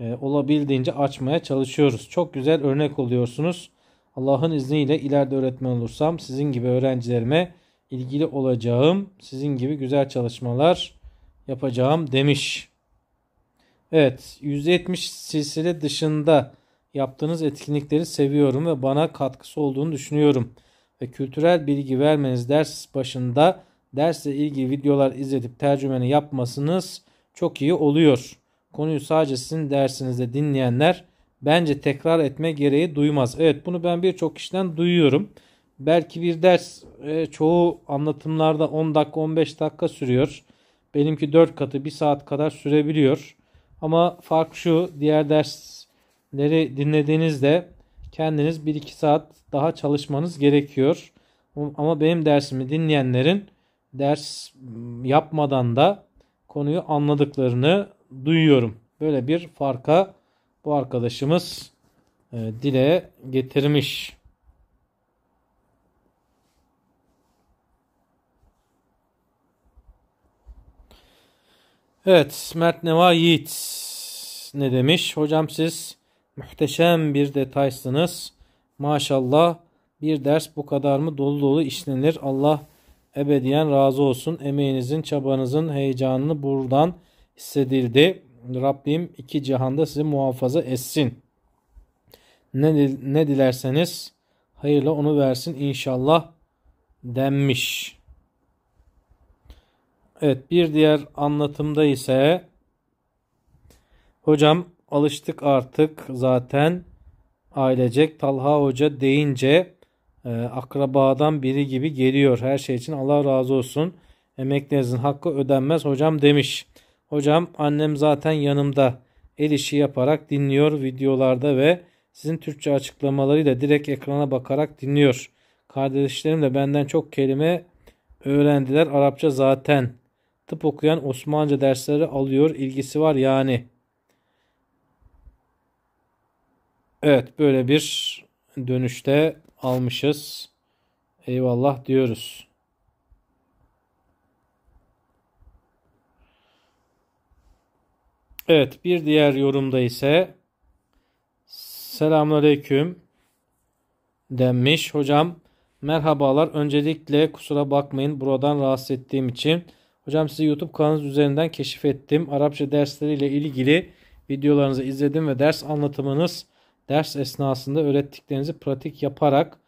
e, olabildiğince açmaya çalışıyoruz. Çok güzel örnek oluyorsunuz. Allah'ın izniyle ileride öğretmen olursam sizin gibi öğrencilerime ilgili olacağım. Sizin gibi güzel çalışmalar yapacağım demiş. Evet %70 silsile dışında yaptığınız etkinlikleri seviyorum ve bana katkısı olduğunu düşünüyorum. Ve kültürel bilgi vermeniz ders başında dersle ilgili videolar izletip tercümeni yapmasınız çok iyi oluyor.'' Konuyu sadece sizin dersinizde dinleyenler bence tekrar etme gereği duymaz. Evet bunu ben birçok kişiden duyuyorum. Belki bir ders e, çoğu anlatımlarda 10 dakika 15 dakika sürüyor. Benimki 4 katı 1 saat kadar sürebiliyor. Ama fark şu diğer dersleri dinlediğinizde kendiniz 1-2 saat daha çalışmanız gerekiyor. Ama benim dersimi dinleyenlerin ders yapmadan da konuyu anladıklarını duyuyorum. Böyle bir farka bu arkadaşımız e, dile getirmiş. Evet Mert Neva Yiğit ne demiş? Hocam siz muhteşem bir detaysınız. Maşallah bir ders bu kadar mı dolu dolu işlenir. Allah ebediyen razı olsun. Emeğinizin, çabanızın heyecanını buradan hissedildi. Rabbim iki cihanda sizi muhafaza etsin. Ne, ne dilerseniz hayırla onu versin inşallah denmiş. Evet bir diğer anlatımda ise hocam alıştık artık zaten ailecek Talha Hoca deyince e, akrabadan biri gibi geliyor. Her şey için Allah razı olsun. Emeklerinizin hakkı ödenmez hocam demiş. Hocam annem zaten yanımda. El işi yaparak dinliyor videolarda ve sizin Türkçe açıklamalarıyla direkt ekrana bakarak dinliyor. Kardeşlerim de benden çok kelime öğrendiler. Arapça zaten. Tıp okuyan Osmanlıca dersleri alıyor. ilgisi var yani. Evet böyle bir dönüşte almışız. Eyvallah diyoruz. Evet bir diğer yorumda ise selamünaleyküm denmiş. Hocam merhabalar. Öncelikle kusura bakmayın buradan rahatsız ettiğim için. Hocam sizi YouTube kanalınız üzerinden keşif ettim. Arapça dersleriyle ilgili videolarınızı izledim ve ders anlatımınız ders esnasında öğrettiklerinizi pratik yaparak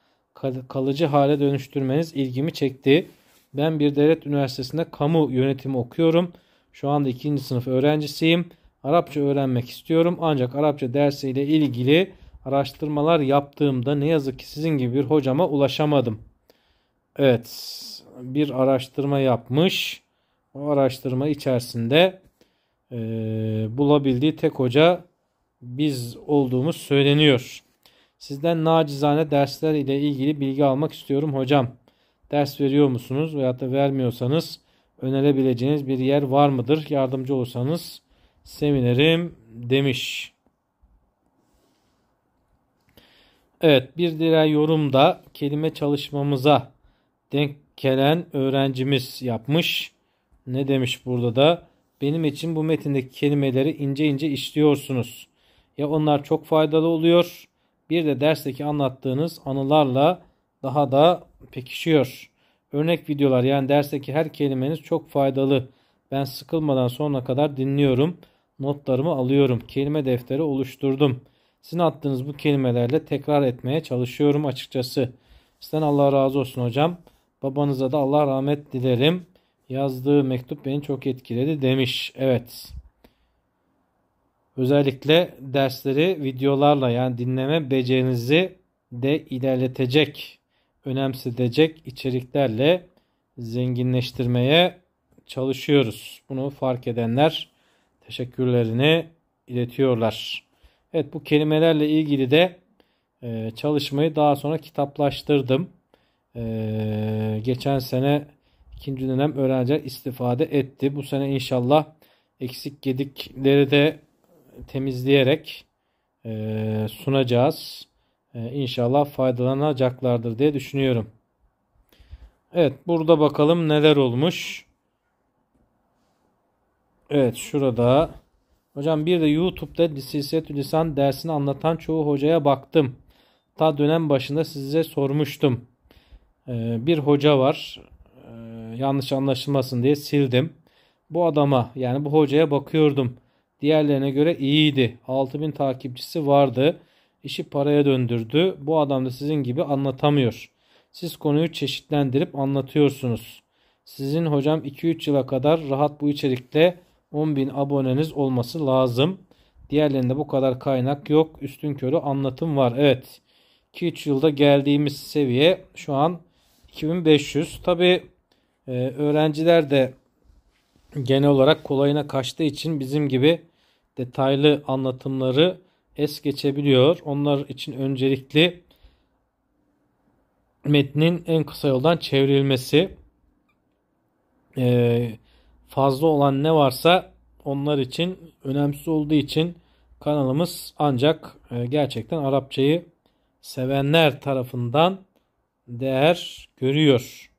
kalıcı hale dönüştürmeniz ilgimi çekti. Ben bir devlet üniversitesinde kamu yönetimi okuyorum. Şu anda ikinci sınıf öğrencisiyim. Arapça öğrenmek istiyorum ancak Arapça dersiyle ilgili araştırmalar yaptığımda ne yazık ki sizin gibi bir hocama ulaşamadım. Evet bir araştırma yapmış. O araştırma içerisinde e, bulabildiği tek hoca biz olduğumuz söyleniyor. Sizden nacizane dersler ile ilgili bilgi almak istiyorum hocam. Ders veriyor musunuz veyahut da vermiyorsanız önerebileceğiniz bir yer var mıdır? Yardımcı olsanız sevinirim demiş. Evet bir diğer yorumda kelime çalışmamıza denk gelen öğrencimiz yapmış. Ne demiş burada da? Benim için bu metindeki kelimeleri ince ince işliyorsunuz. Ya onlar çok faydalı oluyor. Bir de dersteki anlattığınız anılarla daha da pekişiyor. Örnek videolar yani dersteki her kelimeniz çok faydalı. Ben sıkılmadan sonuna kadar dinliyorum.'' notlarımı alıyorum. Kelime defteri oluşturdum. Sizin attığınız bu kelimelerle tekrar etmeye çalışıyorum açıkçası. Sizden Allah razı olsun hocam. Babanıza da Allah rahmet dilerim. Yazdığı mektup beni çok etkiledi demiş. Evet. Özellikle dersleri videolarla yani dinleme becerinizi de ilerletecek, önemsedecek içeriklerle zenginleştirmeye çalışıyoruz. Bunu fark edenler teşekkürlerini iletiyorlar. Evet bu kelimelerle ilgili de e, çalışmayı daha sonra kitaplaştırdım. E, geçen sene ikinci dönem öğrenciler istifade etti. Bu sene inşallah eksik gedikleri de temizleyerek e, sunacağız. E, inşallah faydalanacaklardır diye düşünüyorum. Evet burada bakalım neler olmuş. Evet şurada. Hocam bir de YouTube'da Lisilset Lisan dersini anlatan çoğu hocaya baktım. Ta dönem başında size sormuştum. Ee, bir hoca var. Ee, yanlış anlaşılmasın diye sildim. Bu adama yani bu hocaya bakıyordum. Diğerlerine göre iyiydi. 6000 takipçisi vardı. İşi paraya döndürdü. Bu adam da sizin gibi anlatamıyor. Siz konuyu çeşitlendirip anlatıyorsunuz. Sizin hocam 2-3 yıla kadar rahat bu içerikte 10.000 aboneniz olması lazım. Diğerlerinde bu kadar kaynak yok. Üstün körü anlatım var. Evet. 2-3 yılda geldiğimiz seviye şu an 2500. Tabi e, öğrenciler de genel olarak kolayına kaçtığı için bizim gibi detaylı anlatımları es geçebiliyor. Onlar için öncelikli metnin en kısa yoldan çevrilmesi. Ee, fazla olan ne varsa onlar için önemsiz olduğu için kanalımız ancak e, gerçekten Arapçayı sevenler tarafından değer görüyor.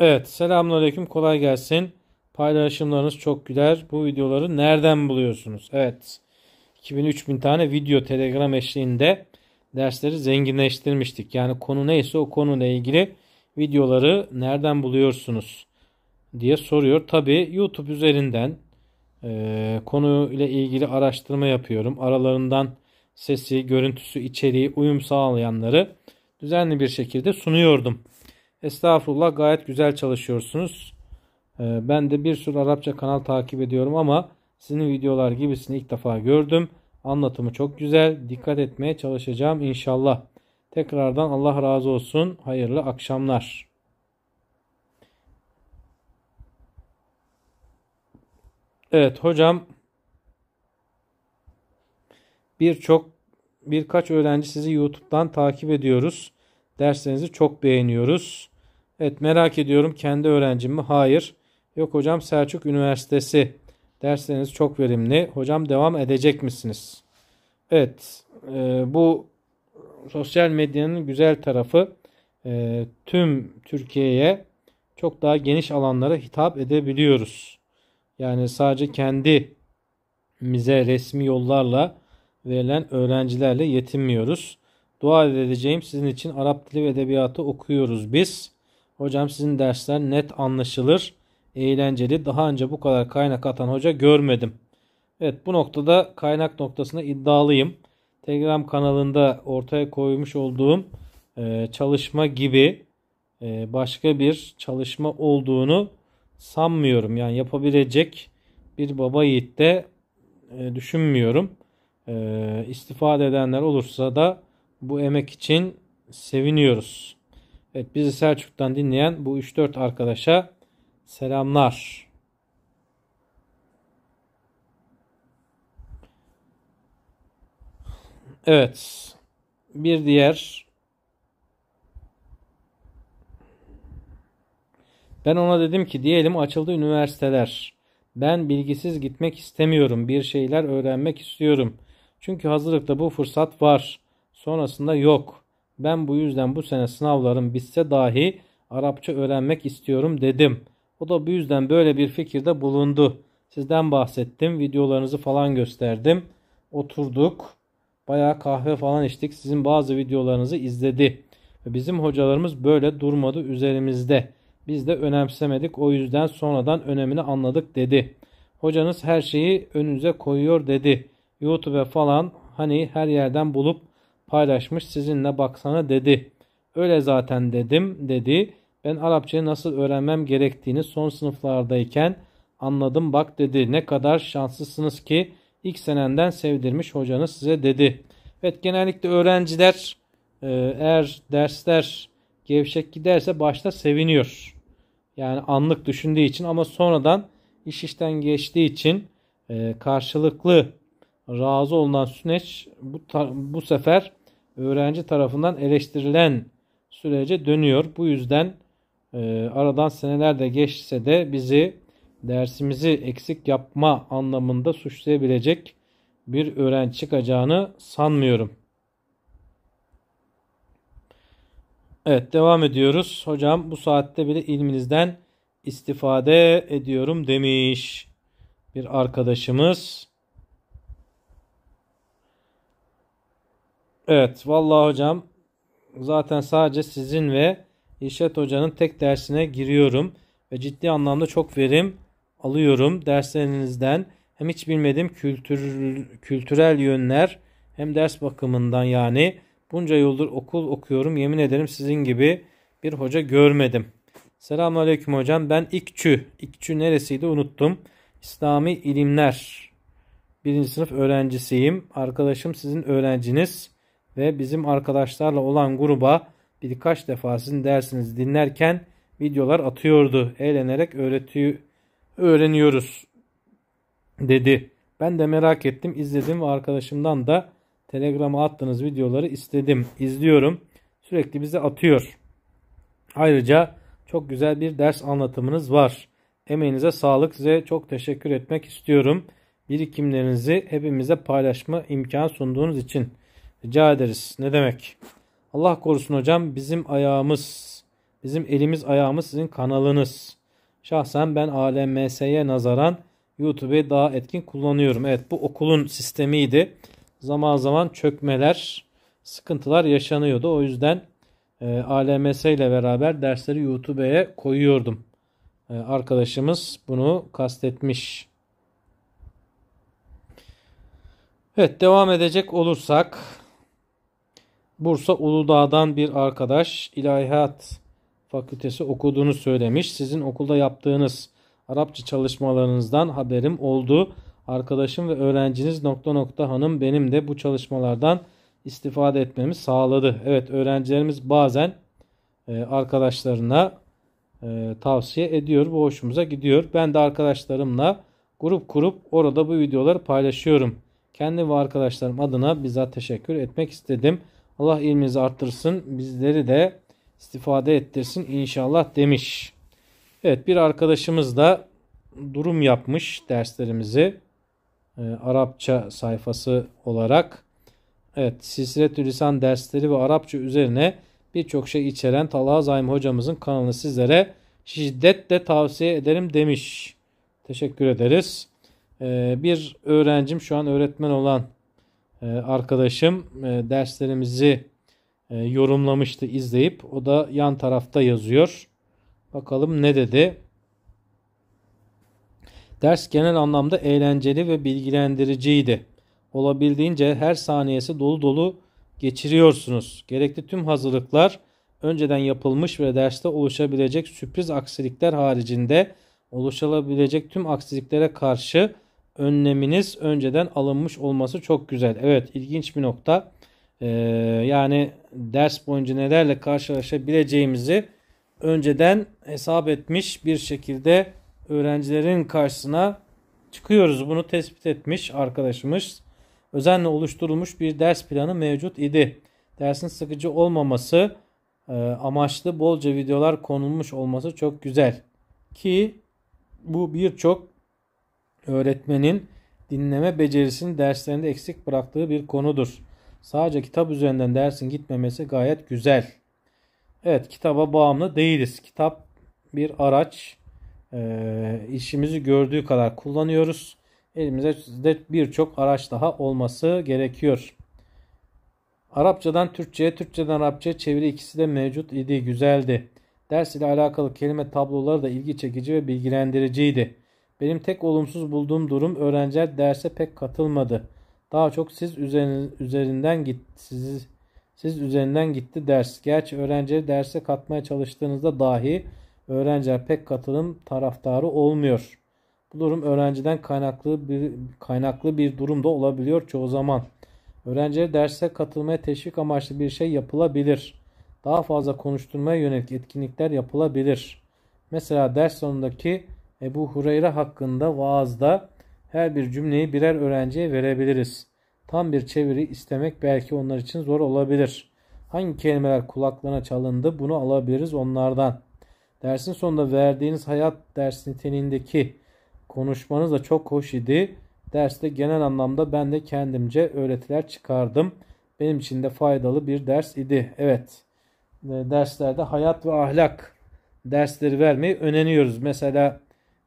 Evet, selamünaleyküm. Kolay gelsin. Paylaşımlarınız çok güler. Bu videoları nereden buluyorsunuz? Evet. 2000-3000 tane video Telegram eşliğinde dersleri zenginleştirmiştik. Yani konu neyse o konuyla ilgili videoları nereden buluyorsunuz diye soruyor. Tabi YouTube üzerinden e, konuyla ilgili araştırma yapıyorum. Aralarından sesi, görüntüsü, içeriği uyum sağlayanları düzenli bir şekilde sunuyordum. Estağfurullah gayet güzel çalışıyorsunuz. E, ben de bir sürü Arapça kanal takip ediyorum ama sizin videolar gibisini ilk defa gördüm. Anlatımı çok güzel. Dikkat etmeye çalışacağım inşallah. Tekrardan Allah razı olsun. Hayırlı akşamlar. Evet hocam birçok birkaç öğrenci sizi YouTube'dan takip ediyoruz. Derslerinizi çok beğeniyoruz. Evet merak ediyorum kendi öğrencim mi? Hayır. Yok hocam Selçuk Üniversitesi Dersleriniz çok verimli. Hocam devam edecek misiniz? Evet. E, bu sosyal medyanın güzel tarafı e, tüm Türkiye'ye çok daha geniş alanlara hitap edebiliyoruz. Yani sadece kendi kendimize resmi yollarla verilen öğrencilerle yetinmiyoruz. Dua edeceğim sizin için Arap dili ve edebiyatı okuyoruz biz. Hocam sizin dersler net anlaşılır eğlenceli. Daha önce bu kadar kaynak atan hoca görmedim. Evet bu noktada kaynak noktasına iddialıyım. Telegram kanalında ortaya koymuş olduğum e, çalışma gibi e, başka bir çalışma olduğunu sanmıyorum. Yani yapabilecek bir baba yiğit de e, düşünmüyorum. E, istifade edenler olursa da bu emek için seviniyoruz. Evet bizi Selçuk'tan dinleyen bu 3-4 arkadaşa Selamlar. Evet. Bir diğer Ben ona dedim ki diyelim açıldı üniversiteler. Ben bilgisiz gitmek istemiyorum. Bir şeyler öğrenmek istiyorum. Çünkü hazırlıkta bu fırsat var. Sonrasında yok. Ben bu yüzden bu sene sınavlarım bitse dahi Arapça öğrenmek istiyorum dedim.'' O da bu yüzden böyle bir fikirde bulundu. Sizden bahsettim. Videolarınızı falan gösterdim. Oturduk. Bayağı kahve falan içtik. Sizin bazı videolarınızı izledi. Bizim hocalarımız böyle durmadı üzerimizde. Biz de önemsemedik. O yüzden sonradan önemini anladık dedi. Hocanız her şeyi önünüze koyuyor dedi. YouTube'a falan hani her yerden bulup paylaşmış sizinle baksana dedi. Öyle zaten dedim dedi. Ben Arapçayı nasıl öğrenmem gerektiğini son sınıflardayken anladım bak dedi. Ne kadar şanslısınız ki ilk senenden sevdirmiş hocanız size dedi. Evet genellikle öğrenciler e, eğer dersler gevşek giderse başta seviniyor. Yani anlık düşündüğü için ama sonradan iş işten geçtiği için e, karşılıklı razı olunan süreç bu, bu sefer öğrenci tarafından eleştirilen sürece dönüyor. Bu yüzden e, aradan seneler de geçse de bizi dersimizi eksik yapma anlamında suçlayabilecek bir öğrenci çıkacağını sanmıyorum. Evet devam ediyoruz. Hocam bu saatte bile ilminizden istifade ediyorum demiş bir arkadaşımız. Evet vallahi hocam zaten sadece sizin ve İrşet Hoca'nın tek dersine giriyorum ve ciddi anlamda çok verim alıyorum derslerinizden. Hem hiç bilmediğim kültür, kültürel yönler hem ders bakımından yani bunca yıldır okul okuyorum. Yemin ederim sizin gibi bir hoca görmedim. Selamun Aleyküm hocam. Ben İkçü. İkçü neresiydi unuttum. İslami ilimler. Birinci sınıf öğrencisiyim. Arkadaşım sizin öğrenciniz ve bizim arkadaşlarla olan gruba birkaç defa sizin dersinizi dinlerken videolar atıyordu. Eğlenerek öğretiyor, öğreniyoruz dedi. Ben de merak ettim, izledim ve arkadaşımdan da Telegram'a attığınız videoları istedim, izliyorum. Sürekli bize atıyor. Ayrıca çok güzel bir ders anlatımınız var. Emeğinize sağlık. Size çok teşekkür etmek istiyorum. Birikimlerinizi hepimize paylaşma imkanı sunduğunuz için rica ederiz. Ne demek? Allah korusun hocam bizim ayağımız, bizim elimiz ayağımız sizin kanalınız. Şahsen ben ALMS'ye nazaran YouTube'u daha etkin kullanıyorum. Evet bu okulun sistemiydi. Zaman zaman çökmeler, sıkıntılar yaşanıyordu. O yüzden e, ALMS ile beraber dersleri YouTube'ye koyuyordum. E, arkadaşımız bunu kastetmiş. Evet devam edecek olursak Bursa Uludağ'dan bir arkadaş İlahiyat Fakültesi okuduğunu söylemiş. Sizin okulda yaptığınız Arapça çalışmalarınızdan haberim oldu. Arkadaşım ve öğrenciniz nokta nokta hanım benim de bu çalışmalardan istifade etmemi sağladı. Evet öğrencilerimiz bazen e, arkadaşlarına e, tavsiye ediyor. Bu hoşumuza gidiyor. Ben de arkadaşlarımla grup kurup orada bu videoları paylaşıyorum. Kendi ve arkadaşlarım adına bizzat teşekkür etmek istedim. Allah ilminizi arttırsın. Bizleri de istifade ettirsin inşallah demiş. Evet bir arkadaşımız da durum yapmış derslerimizi. E, Arapça sayfası olarak. Evet Silsiletü Lisan dersleri ve Arapça üzerine birçok şey içeren Talha Zaim hocamızın kanalını sizlere şiddetle tavsiye ederim demiş. Teşekkür ederiz. E, bir öğrencim şu an öğretmen olan ee, arkadaşım e, derslerimizi e, yorumlamıştı izleyip. O da yan tarafta yazıyor. Bakalım ne dedi? Ders genel anlamda eğlenceli ve bilgilendiriciydi. Olabildiğince her saniyesi dolu dolu geçiriyorsunuz. Gerekli tüm hazırlıklar önceden yapılmış ve derste oluşabilecek sürpriz aksilikler haricinde oluşabilecek tüm aksiliklere karşı önleminiz önceden alınmış olması çok güzel. Evet ilginç bir nokta. Ee, yani ders boyunca nelerle karşılaşabileceğimizi önceden hesap etmiş bir şekilde öğrencilerin karşısına çıkıyoruz. Bunu tespit etmiş arkadaşımız. Özenle oluşturulmuş bir ders planı mevcut idi. Dersin sıkıcı olmaması e, amaçlı bolca videolar konulmuş olması çok güzel. Ki bu birçok öğretmenin dinleme becerisini derslerinde eksik bıraktığı bir konudur. Sadece kitap üzerinden dersin gitmemesi gayet güzel. Evet kitaba bağımlı değiliz. Kitap bir araç. E, işimizi gördüğü kadar kullanıyoruz. Elimizde birçok araç daha olması gerekiyor. Arapçadan Türkçe'ye, Türkçeden Arapça'ya çeviri ikisi de mevcut idi, güzeldi. Ders ile alakalı kelime tabloları da ilgi çekici ve bilgilendiriciydi. Benim tek olumsuz bulduğum durum öğrenciler derse pek katılmadı. Daha çok siz üzerinden gitti, siz siz üzerinden gitti ders. Gerçi öğrencileri derse katmaya çalıştığınızda dahi öğrenciler pek katılım taraftarı olmuyor. Bu durum öğrenciden kaynaklı bir kaynaklı bir durum da olabiliyor çoğu zaman. Öğrencileri derse katılmaya teşvik amaçlı bir şey yapılabilir. Daha fazla konuşturmaya yönelik etkinlikler yapılabilir. Mesela ders sonundaki Ebu Hureyre hakkında vaazda her bir cümleyi birer öğrenciye verebiliriz. Tam bir çeviri istemek belki onlar için zor olabilir. Hangi kelimeler kulaklarına çalındı bunu alabiliriz onlardan. Dersin sonunda verdiğiniz hayat ders niteliğindeki konuşmanız da çok hoş idi. Derste genel anlamda ben de kendimce öğretiler çıkardım. Benim için de faydalı bir ders idi. Evet e, derslerde hayat ve ahlak dersleri vermeyi öneriyoruz. Mesela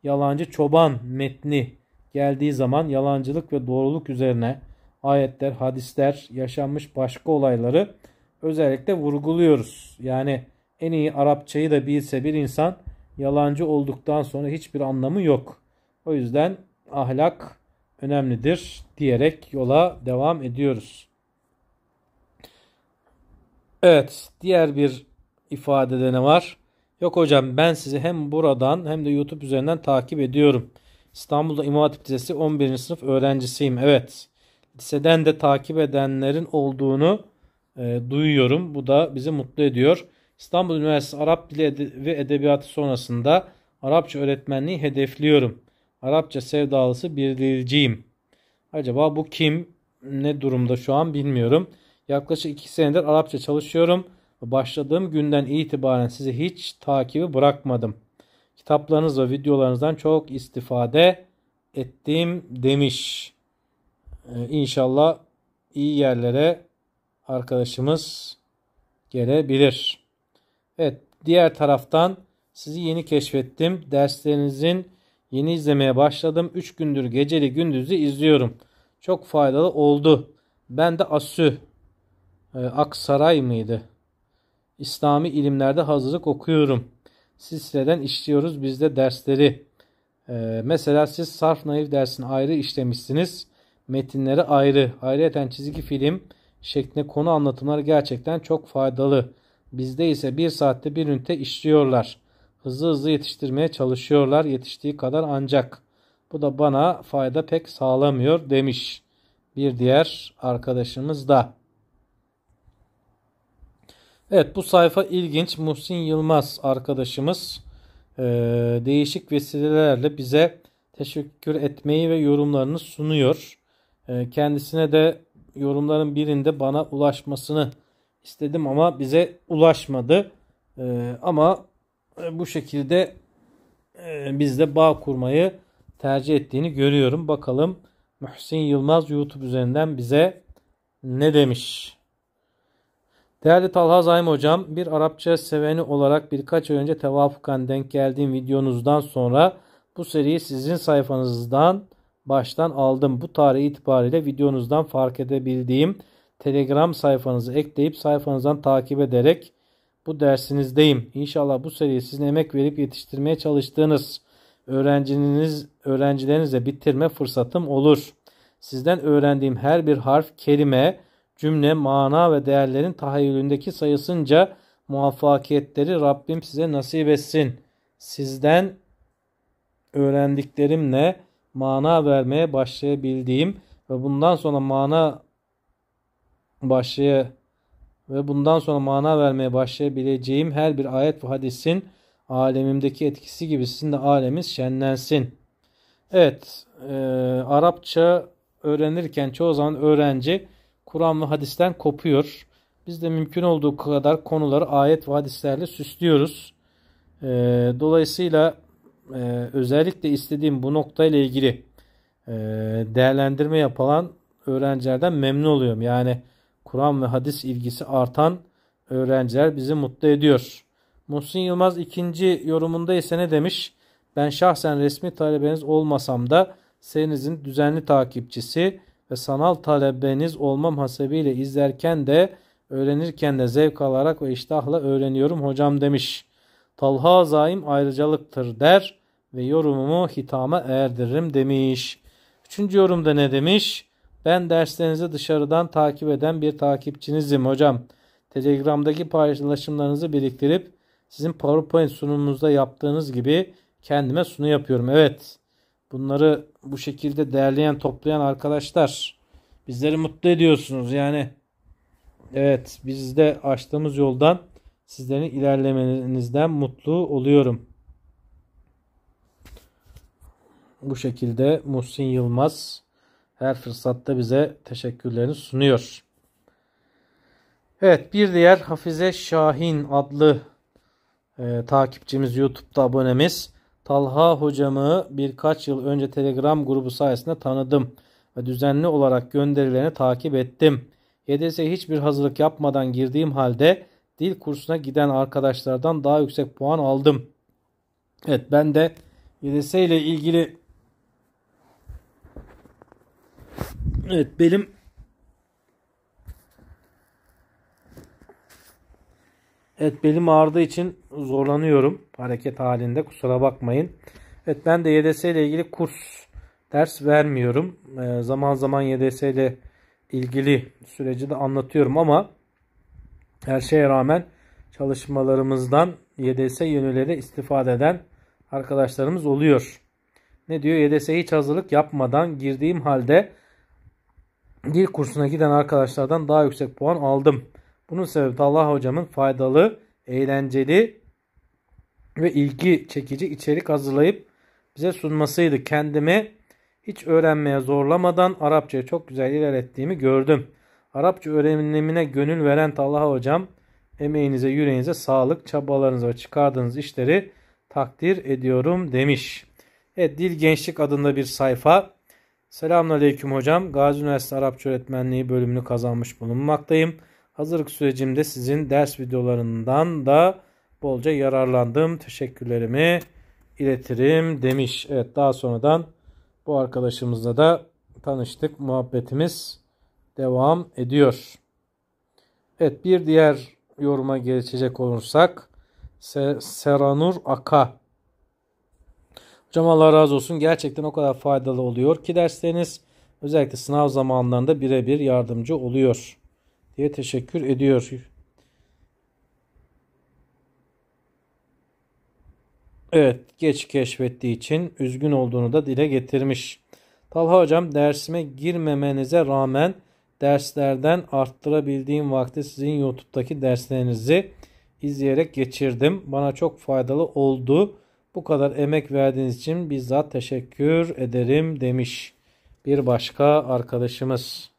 yalancı çoban metni geldiği zaman yalancılık ve doğruluk üzerine ayetler, hadisler, yaşanmış başka olayları özellikle vurguluyoruz. Yani en iyi Arapçayı da bilse bir insan yalancı olduktan sonra hiçbir anlamı yok. O yüzden ahlak önemlidir diyerek yola devam ediyoruz. Evet, diğer bir ifadede ne var? Yok hocam ben sizi hem buradan hem de YouTube üzerinden takip ediyorum. İstanbul'da İmam Hatip Lisesi 11. sınıf öğrencisiyim. Evet liseden de takip edenlerin olduğunu e, duyuyorum. Bu da bizi mutlu ediyor. İstanbul Üniversitesi Arap Dili ve Edebiyatı sonrasında Arapça öğretmenliği hedefliyorum. Arapça sevdalısı bir dilciyim. Acaba bu kim? Ne durumda şu an bilmiyorum. Yaklaşık 2 senedir Arapça çalışıyorum. Başladığım günden itibaren sizi hiç takibi bırakmadım. Kitaplarınız ve videolarınızdan çok istifade ettim demiş. Ee, inşallah iyi yerlere arkadaşımız gelebilir. Evet diğer taraftan sizi yeni keşfettim. Derslerinizin yeni izlemeye başladım. 3 gündür geceli gündüzü izliyorum. Çok faydalı oldu. Ben de Asü e, Aksaray mıydı? İslami ilimlerde hazırlık okuyorum. Silsileden işliyoruz bizde dersleri. Ee, mesela siz sarf naif dersini ayrı işlemişsiniz. Metinleri ayrı. Ayrıyeten çizgi film şeklinde konu anlatımları gerçekten çok faydalı. Bizde ise bir saatte bir ünite işliyorlar. Hızlı hızlı yetiştirmeye çalışıyorlar yetiştiği kadar ancak. Bu da bana fayda pek sağlamıyor demiş. Bir diğer arkadaşımız da. Evet bu sayfa ilginç. Muhsin Yılmaz arkadaşımız e, değişik vesilelerle bize teşekkür etmeyi ve yorumlarını sunuyor. E, kendisine de yorumların birinde bana ulaşmasını istedim ama bize ulaşmadı. E, ama e, bu şekilde e, bizde bağ kurmayı tercih ettiğini görüyorum. Bakalım Muhsin Yılmaz YouTube üzerinden bize ne demiş? Değerli Talha Zaim Hocam, bir Arapça seveni olarak birkaç ay önce tevafukan denk geldiğim videonuzdan sonra bu seriyi sizin sayfanızdan baştan aldım. Bu tarih itibariyle videonuzdan fark edebildiğim Telegram sayfanızı ekleyip sayfanızdan takip ederek bu dersinizdeyim. İnşallah bu seriyi sizin emek verip yetiştirmeye çalıştığınız öğrenciniz, öğrencilerinizle bitirme fırsatım olur. Sizden öğrendiğim her bir harf, kelime, kelime, cümle mana ve değerlerin tahayyülündeki sayısınca muvaffakiyetleri Rabbim size nasip etsin. Sizden öğrendiklerimle mana vermeye başlayabildiğim ve bundan sonra mana başlaya ve bundan sonra mana vermeye başlayabileceğim her bir ayet ve hadisin alemimdeki etkisi gibi sizin de alemiz şenlensin. Evet, e, Arapça öğrenirken çoğu zaman öğrenci Kur'an ve hadisten kopuyor. Biz de mümkün olduğu kadar konuları ayet ve hadislerle süslüyoruz. E, dolayısıyla e, özellikle istediğim bu noktayla ilgili e, değerlendirme yapılan öğrencilerden memnun oluyorum. Yani Kur'an ve hadis ilgisi artan öğrenciler bizi mutlu ediyor. Muhsin Yılmaz ikinci yorumunda ise ne demiş? Ben şahsen resmi talebeniz olmasam da senizin düzenli takipçisi ve sanal talebeniz olmam hasebiyle izlerken de öğrenirken de zevk alarak ve iştahla öğreniyorum hocam demiş. Talha Zaim ayrıcalıktır der ve yorumumu hitama erdiririm demiş. Üçüncü yorumda ne demiş? Ben derslerinizi dışarıdan takip eden bir takipçinizim hocam. Telegram'daki paylaşımlarınızı biriktirip sizin PowerPoint sunumunuzda yaptığınız gibi kendime sunu yapıyorum. Evet Bunları bu şekilde değerleyen, toplayan arkadaşlar bizleri mutlu ediyorsunuz. Yani evet biz de açtığımız yoldan sizlerin ilerlemenizden mutlu oluyorum. Bu şekilde Muhsin Yılmaz her fırsatta bize teşekkürlerini sunuyor. Evet bir diğer Hafize Şahin adlı e, takipçimiz YouTube'da abonemiz. Talha hocamı birkaç yıl önce Telegram grubu sayesinde tanıdım ve düzenli olarak gönderilerini takip ettim. YDS hiçbir hazırlık yapmadan girdiğim halde dil kursuna giden arkadaşlardan daha yüksek puan aldım. Evet ben de YDS ile ilgili Evet benim Evet belim ağrıdığı için zorlanıyorum hareket halinde kusura bakmayın. Evet ben de YDS ile ilgili kurs ders vermiyorum. E, zaman zaman YDS ile ilgili süreci de anlatıyorum ama her şeye rağmen çalışmalarımızdan YDS yönüleri istifade eden arkadaşlarımız oluyor. Ne diyor? YDS'ye hiç hazırlık yapmadan girdiğim halde dil kursuna giden arkadaşlardan daha yüksek puan aldım. Bunun sebebi de Allah hocamın faydalı, eğlenceli ve ilgi çekici içerik hazırlayıp bize sunmasıydı. Kendimi hiç öğrenmeye zorlamadan Arapçaya çok güzel ilerlettiğimi gördüm. Arapça öğrenimine gönül veren Allah hocam emeğinize, yüreğinize sağlık, çabalarınıza ve çıkardığınız işleri takdir ediyorum demiş. Evet Dil Gençlik adında bir sayfa. Selamun Aleyküm hocam. Gazi Üniversitesi Arapça Öğretmenliği bölümünü kazanmış bulunmaktayım. Hazırlık sürecimde sizin ders videolarından da bolca yararlandım. Teşekkürlerimi iletirim demiş. Evet daha sonradan bu arkadaşımızla da tanıştık. Muhabbetimiz devam ediyor. Evet bir diğer yoruma geçecek olursak Seranur Aka. Hocam Allah razı olsun. Gerçekten o kadar faydalı oluyor ki dersleriniz özellikle sınav zamanlarında birebir yardımcı oluyor diye teşekkür ediyor. Evet, geç keşfettiği için üzgün olduğunu da dile getirmiş. Talha hocam dersime girmemenize rağmen derslerden arttırabildiğim vakti sizin YouTube'daki derslerinizi izleyerek geçirdim. Bana çok faydalı oldu. Bu kadar emek verdiğiniz için bizzat teşekkür ederim demiş bir başka arkadaşımız.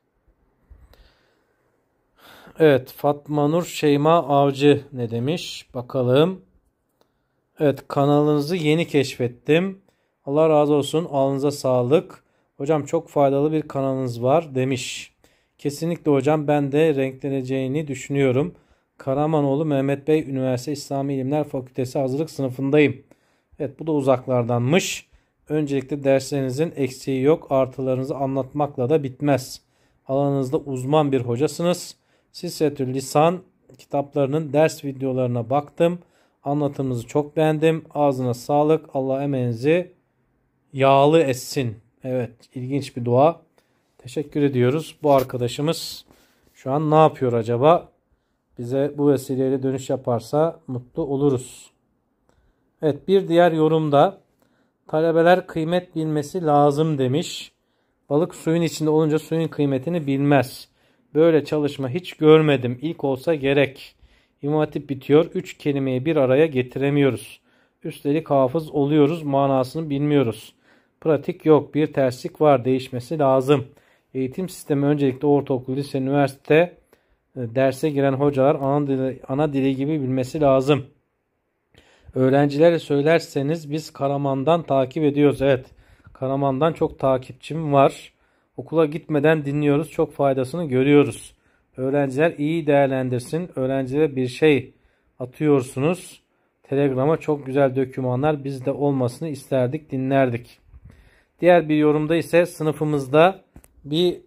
Evet Fatma Nur Şeyma Avcı ne demiş bakalım. Evet kanalınızı yeni keşfettim. Allah razı olsun alnınıza sağlık. Hocam çok faydalı bir kanalınız var demiş. Kesinlikle hocam ben de renkleneceğini düşünüyorum. Karamanoğlu Mehmet Bey Üniversite İslami İlimler Fakültesi hazırlık sınıfındayım. Evet bu da uzaklardanmış. Öncelikle derslerinizin eksiği yok artılarınızı anlatmakla da bitmez. Alanınızda uzman bir hocasınız.'' Sisretül Lisan kitaplarının ders videolarına baktım. Anlatımınızı çok beğendim. Ağzına sağlık. Allah emeğinizi yağlı etsin. Evet ilginç bir dua. Teşekkür ediyoruz. Bu arkadaşımız şu an ne yapıyor acaba? Bize bu vesileyle dönüş yaparsa mutlu oluruz. Evet bir diğer yorumda talebeler kıymet bilmesi lazım demiş. Balık suyun içinde olunca suyun kıymetini bilmez. Böyle çalışma hiç görmedim. İlk olsa gerek. İmam bitiyor. Üç kelimeyi bir araya getiremiyoruz. Üstelik hafız oluyoruz. Manasını bilmiyoruz. Pratik yok. Bir terslik var. Değişmesi lazım. Eğitim sistemi öncelikle ortaokul, lise, üniversite e, derse giren hocalar ana dili, ana dili gibi bilmesi lazım. Öğrencilere söylerseniz biz Karaman'dan takip ediyoruz. Evet Karaman'dan çok takipçim var. Okula gitmeden dinliyoruz. Çok faydasını görüyoruz. Öğrenciler iyi değerlendirsin. Öğrencilere bir şey atıyorsunuz. Telegram'a çok güzel dökümanlar de olmasını isterdik, dinlerdik. Diğer bir yorumda ise sınıfımızda bir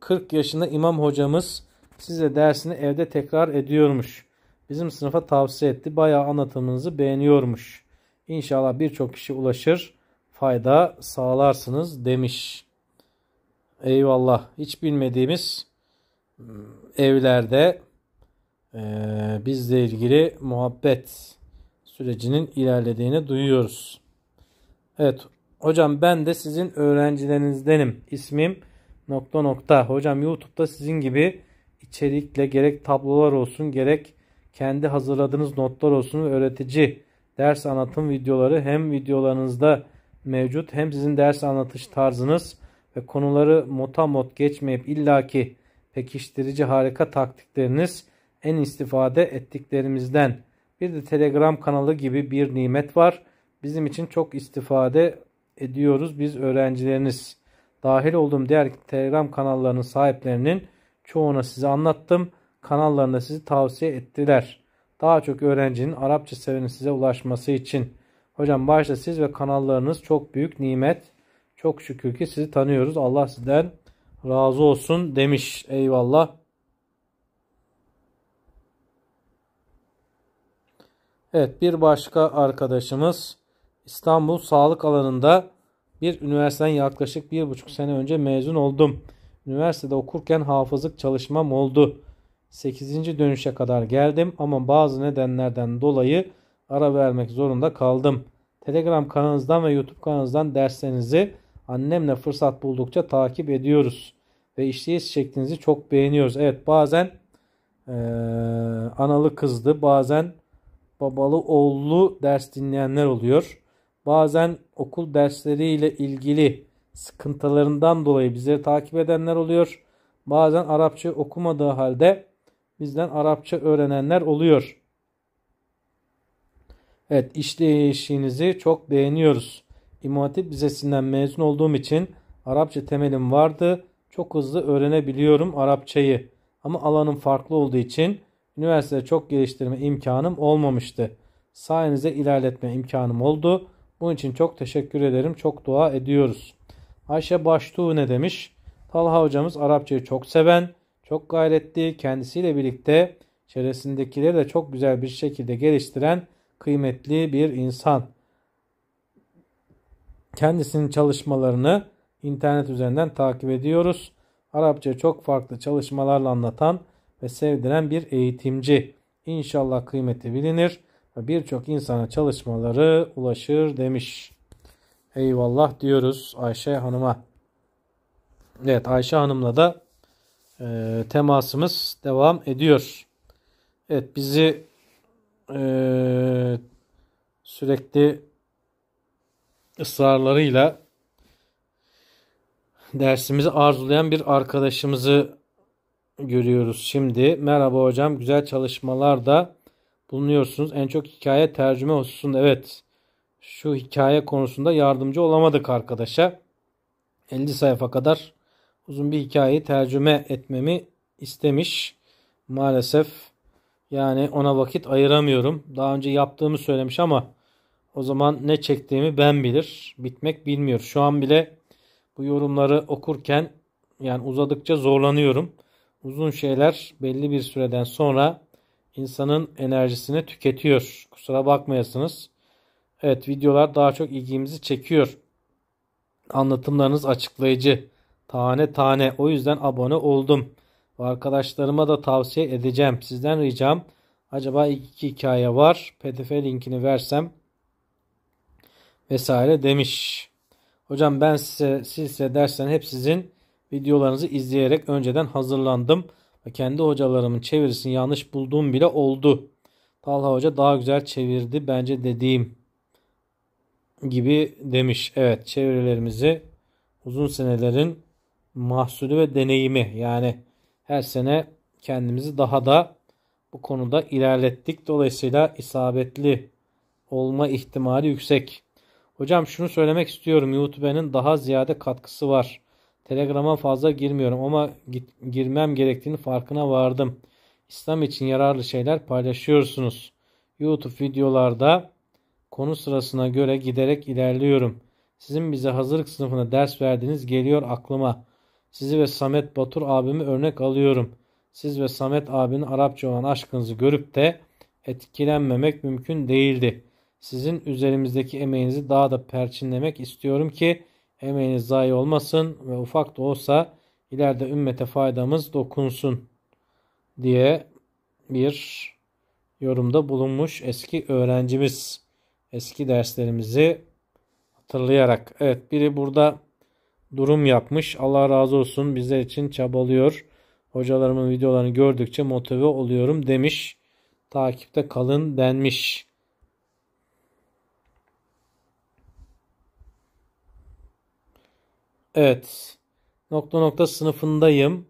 40 yaşında imam hocamız size dersini evde tekrar ediyormuş. Bizim sınıfa tavsiye etti. Bayağı anlatımınızı beğeniyormuş. İnşallah birçok kişi ulaşır, fayda sağlarsınız demiş eyvallah hiç bilmediğimiz hmm, evlerde e, bizle ilgili muhabbet sürecinin ilerlediğini duyuyoruz. Evet hocam ben de sizin öğrencilerinizdenim. İsmim nokta nokta. Hocam YouTube'da sizin gibi içerikle gerek tablolar olsun gerek kendi hazırladığınız notlar olsun öğretici ders anlatım videoları hem videolarınızda mevcut hem sizin ders anlatış tarzınız ve konuları mota mot geçmeyip illaki pekiştirici harika taktikleriniz en istifade ettiklerimizden. Bir de Telegram kanalı gibi bir nimet var. Bizim için çok istifade ediyoruz biz öğrencileriniz. Dahil olduğum diğer Telegram kanallarının sahiplerinin çoğuna size anlattım. Kanallarında sizi tavsiye ettiler. Daha çok öğrencinin Arapça sevenin size ulaşması için. Hocam başta siz ve kanallarınız çok büyük nimet. Çok şükür ki sizi tanıyoruz. Allah sizden razı olsun demiş. Eyvallah. Evet bir başka arkadaşımız İstanbul sağlık alanında bir üniversiteden yaklaşık bir buçuk sene önce mezun oldum. Üniversitede okurken hafızlık çalışmam oldu. 8. dönüşe kadar geldim ama bazı nedenlerden dolayı ara vermek zorunda kaldım. Telegram kanalınızdan ve YouTube kanalınızdan derslerinizi Annemle fırsat buldukça takip ediyoruz. Ve işleyiş şeklinizi çok beğeniyoruz. Evet bazen e, analı kızdı. Bazen babalı oğullu ders dinleyenler oluyor. Bazen okul dersleriyle ilgili sıkıntılarından dolayı bizi takip edenler oluyor. Bazen Arapça okumadığı halde bizden Arapça öğrenenler oluyor. Evet işleyişinizi çok beğeniyoruz. İmam Hatip Lisesi'nden mezun olduğum için Arapça temelim vardı. Çok hızlı öğrenebiliyorum Arapçayı. Ama alanım farklı olduğu için üniversitede çok geliştirme imkanım olmamıştı. Sayenize ilerletme imkanım oldu. Bunun için çok teşekkür ederim. Çok dua ediyoruz. Ayşe Baştuğ ne demiş? Talha hocamız Arapçayı çok seven, çok gayretli, kendisiyle birlikte çevresindekileri de çok güzel bir şekilde geliştiren kıymetli bir insan.'' kendisinin çalışmalarını internet üzerinden takip ediyoruz. Arapça çok farklı çalışmalarla anlatan ve sevdiren bir eğitimci. İnşallah kıymeti bilinir ve birçok insana çalışmaları ulaşır demiş. Eyvallah diyoruz Ayşe Hanım'a. Evet Ayşe Hanım'la da e, temasımız devam ediyor. Evet bizi e, sürekli ısrarlarıyla dersimizi arzulayan bir arkadaşımızı görüyoruz şimdi. Merhaba hocam güzel çalışmalarda bulunuyorsunuz. En çok hikaye tercüme hususunda evet şu hikaye konusunda yardımcı olamadık arkadaşa. 50 sayfa kadar uzun bir hikayeyi tercüme etmemi istemiş. Maalesef yani ona vakit ayıramıyorum. Daha önce yaptığımı söylemiş ama o zaman ne çektiğimi ben bilir. Bitmek bilmiyor. Şu an bile bu yorumları okurken yani uzadıkça zorlanıyorum. Uzun şeyler belli bir süreden sonra insanın enerjisini tüketiyor. Kusura bakmayasınız. Evet videolar daha çok ilgimizi çekiyor. Anlatımlarınız açıklayıcı. Tane tane. O yüzden abone oldum. arkadaşlarıma da tavsiye edeceğim. Sizden ricam acaba iki hikaye var. PDF linkini versem vesaire demiş. Hocam ben size silsile dersen hep sizin videolarınızı izleyerek önceden hazırlandım. kendi hocalarımın çevirisini yanlış bulduğum bile oldu. Talha Hoca daha güzel çevirdi bence dediğim gibi demiş. Evet çevirilerimizi uzun senelerin mahsulü ve deneyimi yani her sene kendimizi daha da bu konuda ilerlettik. Dolayısıyla isabetli olma ihtimali yüksek. Hocam şunu söylemek istiyorum. YouTube'nin daha ziyade katkısı var. Telegram'a fazla girmiyorum ama girmem gerektiğini farkına vardım. İslam için yararlı şeyler paylaşıyorsunuz. YouTube videolarda konu sırasına göre giderek ilerliyorum. Sizin bize hazırlık sınıfına ders verdiğiniz geliyor aklıma. Sizi ve Samet Batur abimi örnek alıyorum. Siz ve Samet abinin Arapça olan aşkınızı görüp de etkilenmemek mümkün değildi. Sizin üzerimizdeki emeğinizi daha da perçinlemek istiyorum ki emeğiniz zayi olmasın ve ufak da olsa ileride ümmete faydamız dokunsun diye bir yorumda bulunmuş eski öğrencimiz. Eski derslerimizi hatırlayarak. Evet biri burada durum yapmış. Allah razı olsun bizler için çabalıyor. Hocalarımın videolarını gördükçe motive oluyorum demiş. Takipte kalın denmiş. Evet. Nokta nokta sınıfındayım.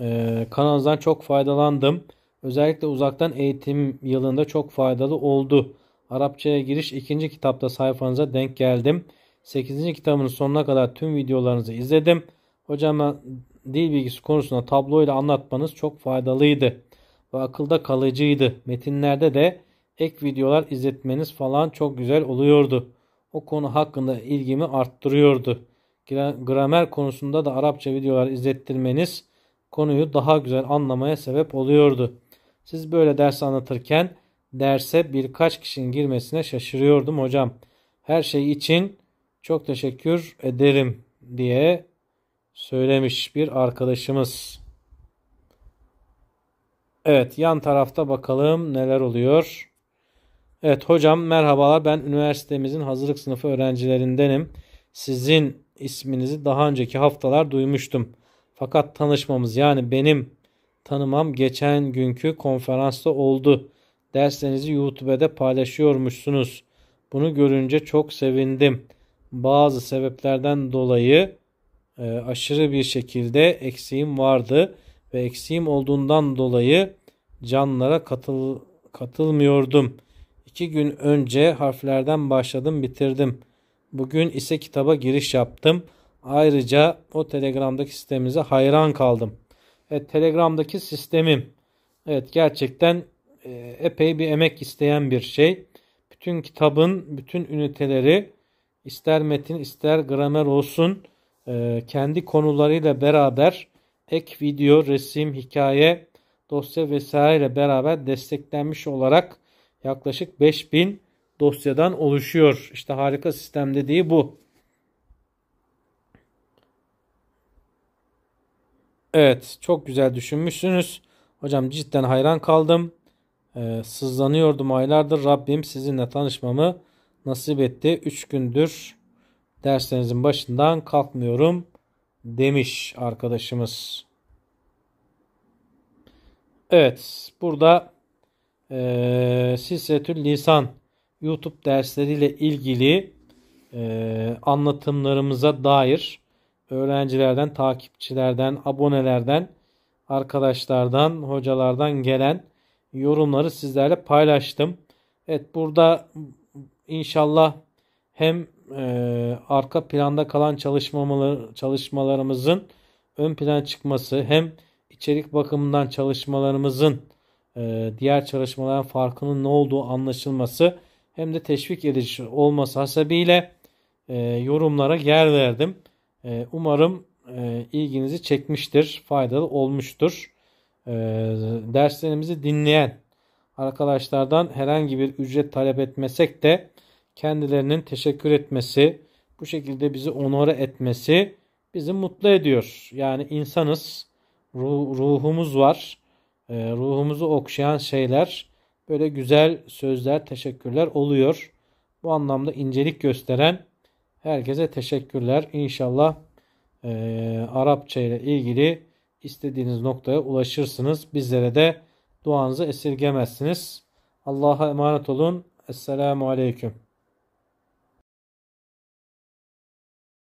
Ee, kanalınızdan çok faydalandım. Özellikle uzaktan eğitim yılında çok faydalı oldu. Arapçaya giriş ikinci kitapta sayfanıza denk geldim. 8. kitabın sonuna kadar tüm videolarınızı izledim. Hocama dil bilgisi konusunda tabloyla anlatmanız çok faydalıydı ve akılda kalıcıydı. Metinlerde de ek videolar izletmeniz falan çok güzel oluyordu. O konu hakkında ilgimi arttırıyordu gramer konusunda da Arapça videolar izlettirmeniz konuyu daha güzel anlamaya sebep oluyordu. Siz böyle ders anlatırken derse birkaç kişinin girmesine şaşırıyordum hocam. Her şey için çok teşekkür ederim diye söylemiş bir arkadaşımız. Evet yan tarafta bakalım neler oluyor. Evet hocam merhabalar ben üniversitemizin hazırlık sınıfı öğrencilerindenim. Sizin isminizi daha önceki haftalar duymuştum. Fakat tanışmamız yani benim tanımam geçen günkü konferansta oldu. Derslerinizi YouTube'da paylaşıyormuşsunuz. Bunu görünce çok sevindim. Bazı sebeplerden dolayı e, aşırı bir şekilde eksiğim vardı ve eksiğim olduğundan dolayı canlara katıl katılmıyordum. İki gün önce harflerden başladım bitirdim. Bugün ise kitaba giriş yaptım. Ayrıca o Telegram'daki sistemimize hayran kaldım. Evet, Telegram'daki sistemim. Evet gerçekten e, epey bir emek isteyen bir şey. Bütün kitabın bütün üniteleri ister metin ister gramer olsun e, kendi konularıyla beraber ek video, resim, hikaye, dosya vesaireyle beraber desteklenmiş olarak yaklaşık 5000 dosyadan oluşuyor. İşte harika sistem dediği bu. Evet çok güzel düşünmüşsünüz. Hocam cidden hayran kaldım. Ee, sızlanıyordum aylardır. Rabbim sizinle tanışmamı nasip etti. 3 gündür derslerinizin başından kalkmıyorum demiş arkadaşımız. Evet burada e, ee, Silsetül Lisan YouTube dersleriyle ilgili e, anlatımlarımıza dair öğrencilerden, takipçilerden, abonelerden, arkadaşlardan, hocalardan gelen yorumları sizlerle paylaştım. Evet burada inşallah hem e, arka planda kalan çalışmaları, çalışmalarımızın ön plana çıkması hem içerik bakımından çalışmalarımızın e, diğer çalışmaların farkının ne olduğu anlaşılması hem de teşvik edici olması hasebiyle e, yorumlara yer verdim. E, umarım e, ilginizi çekmiştir, faydalı olmuştur. E, derslerimizi dinleyen arkadaşlardan herhangi bir ücret talep etmesek de kendilerinin teşekkür etmesi, bu şekilde bizi onore etmesi bizi mutlu ediyor. Yani insanız, ruh, ruhumuz var, e, ruhumuzu okşayan şeyler böyle güzel sözler, teşekkürler oluyor. Bu anlamda incelik gösteren herkese teşekkürler. İnşallah e, Arapça ile ilgili istediğiniz noktaya ulaşırsınız. Bizlere de duanızı esirgemezsiniz. Allah'a emanet olun. Esselamu Aleyküm.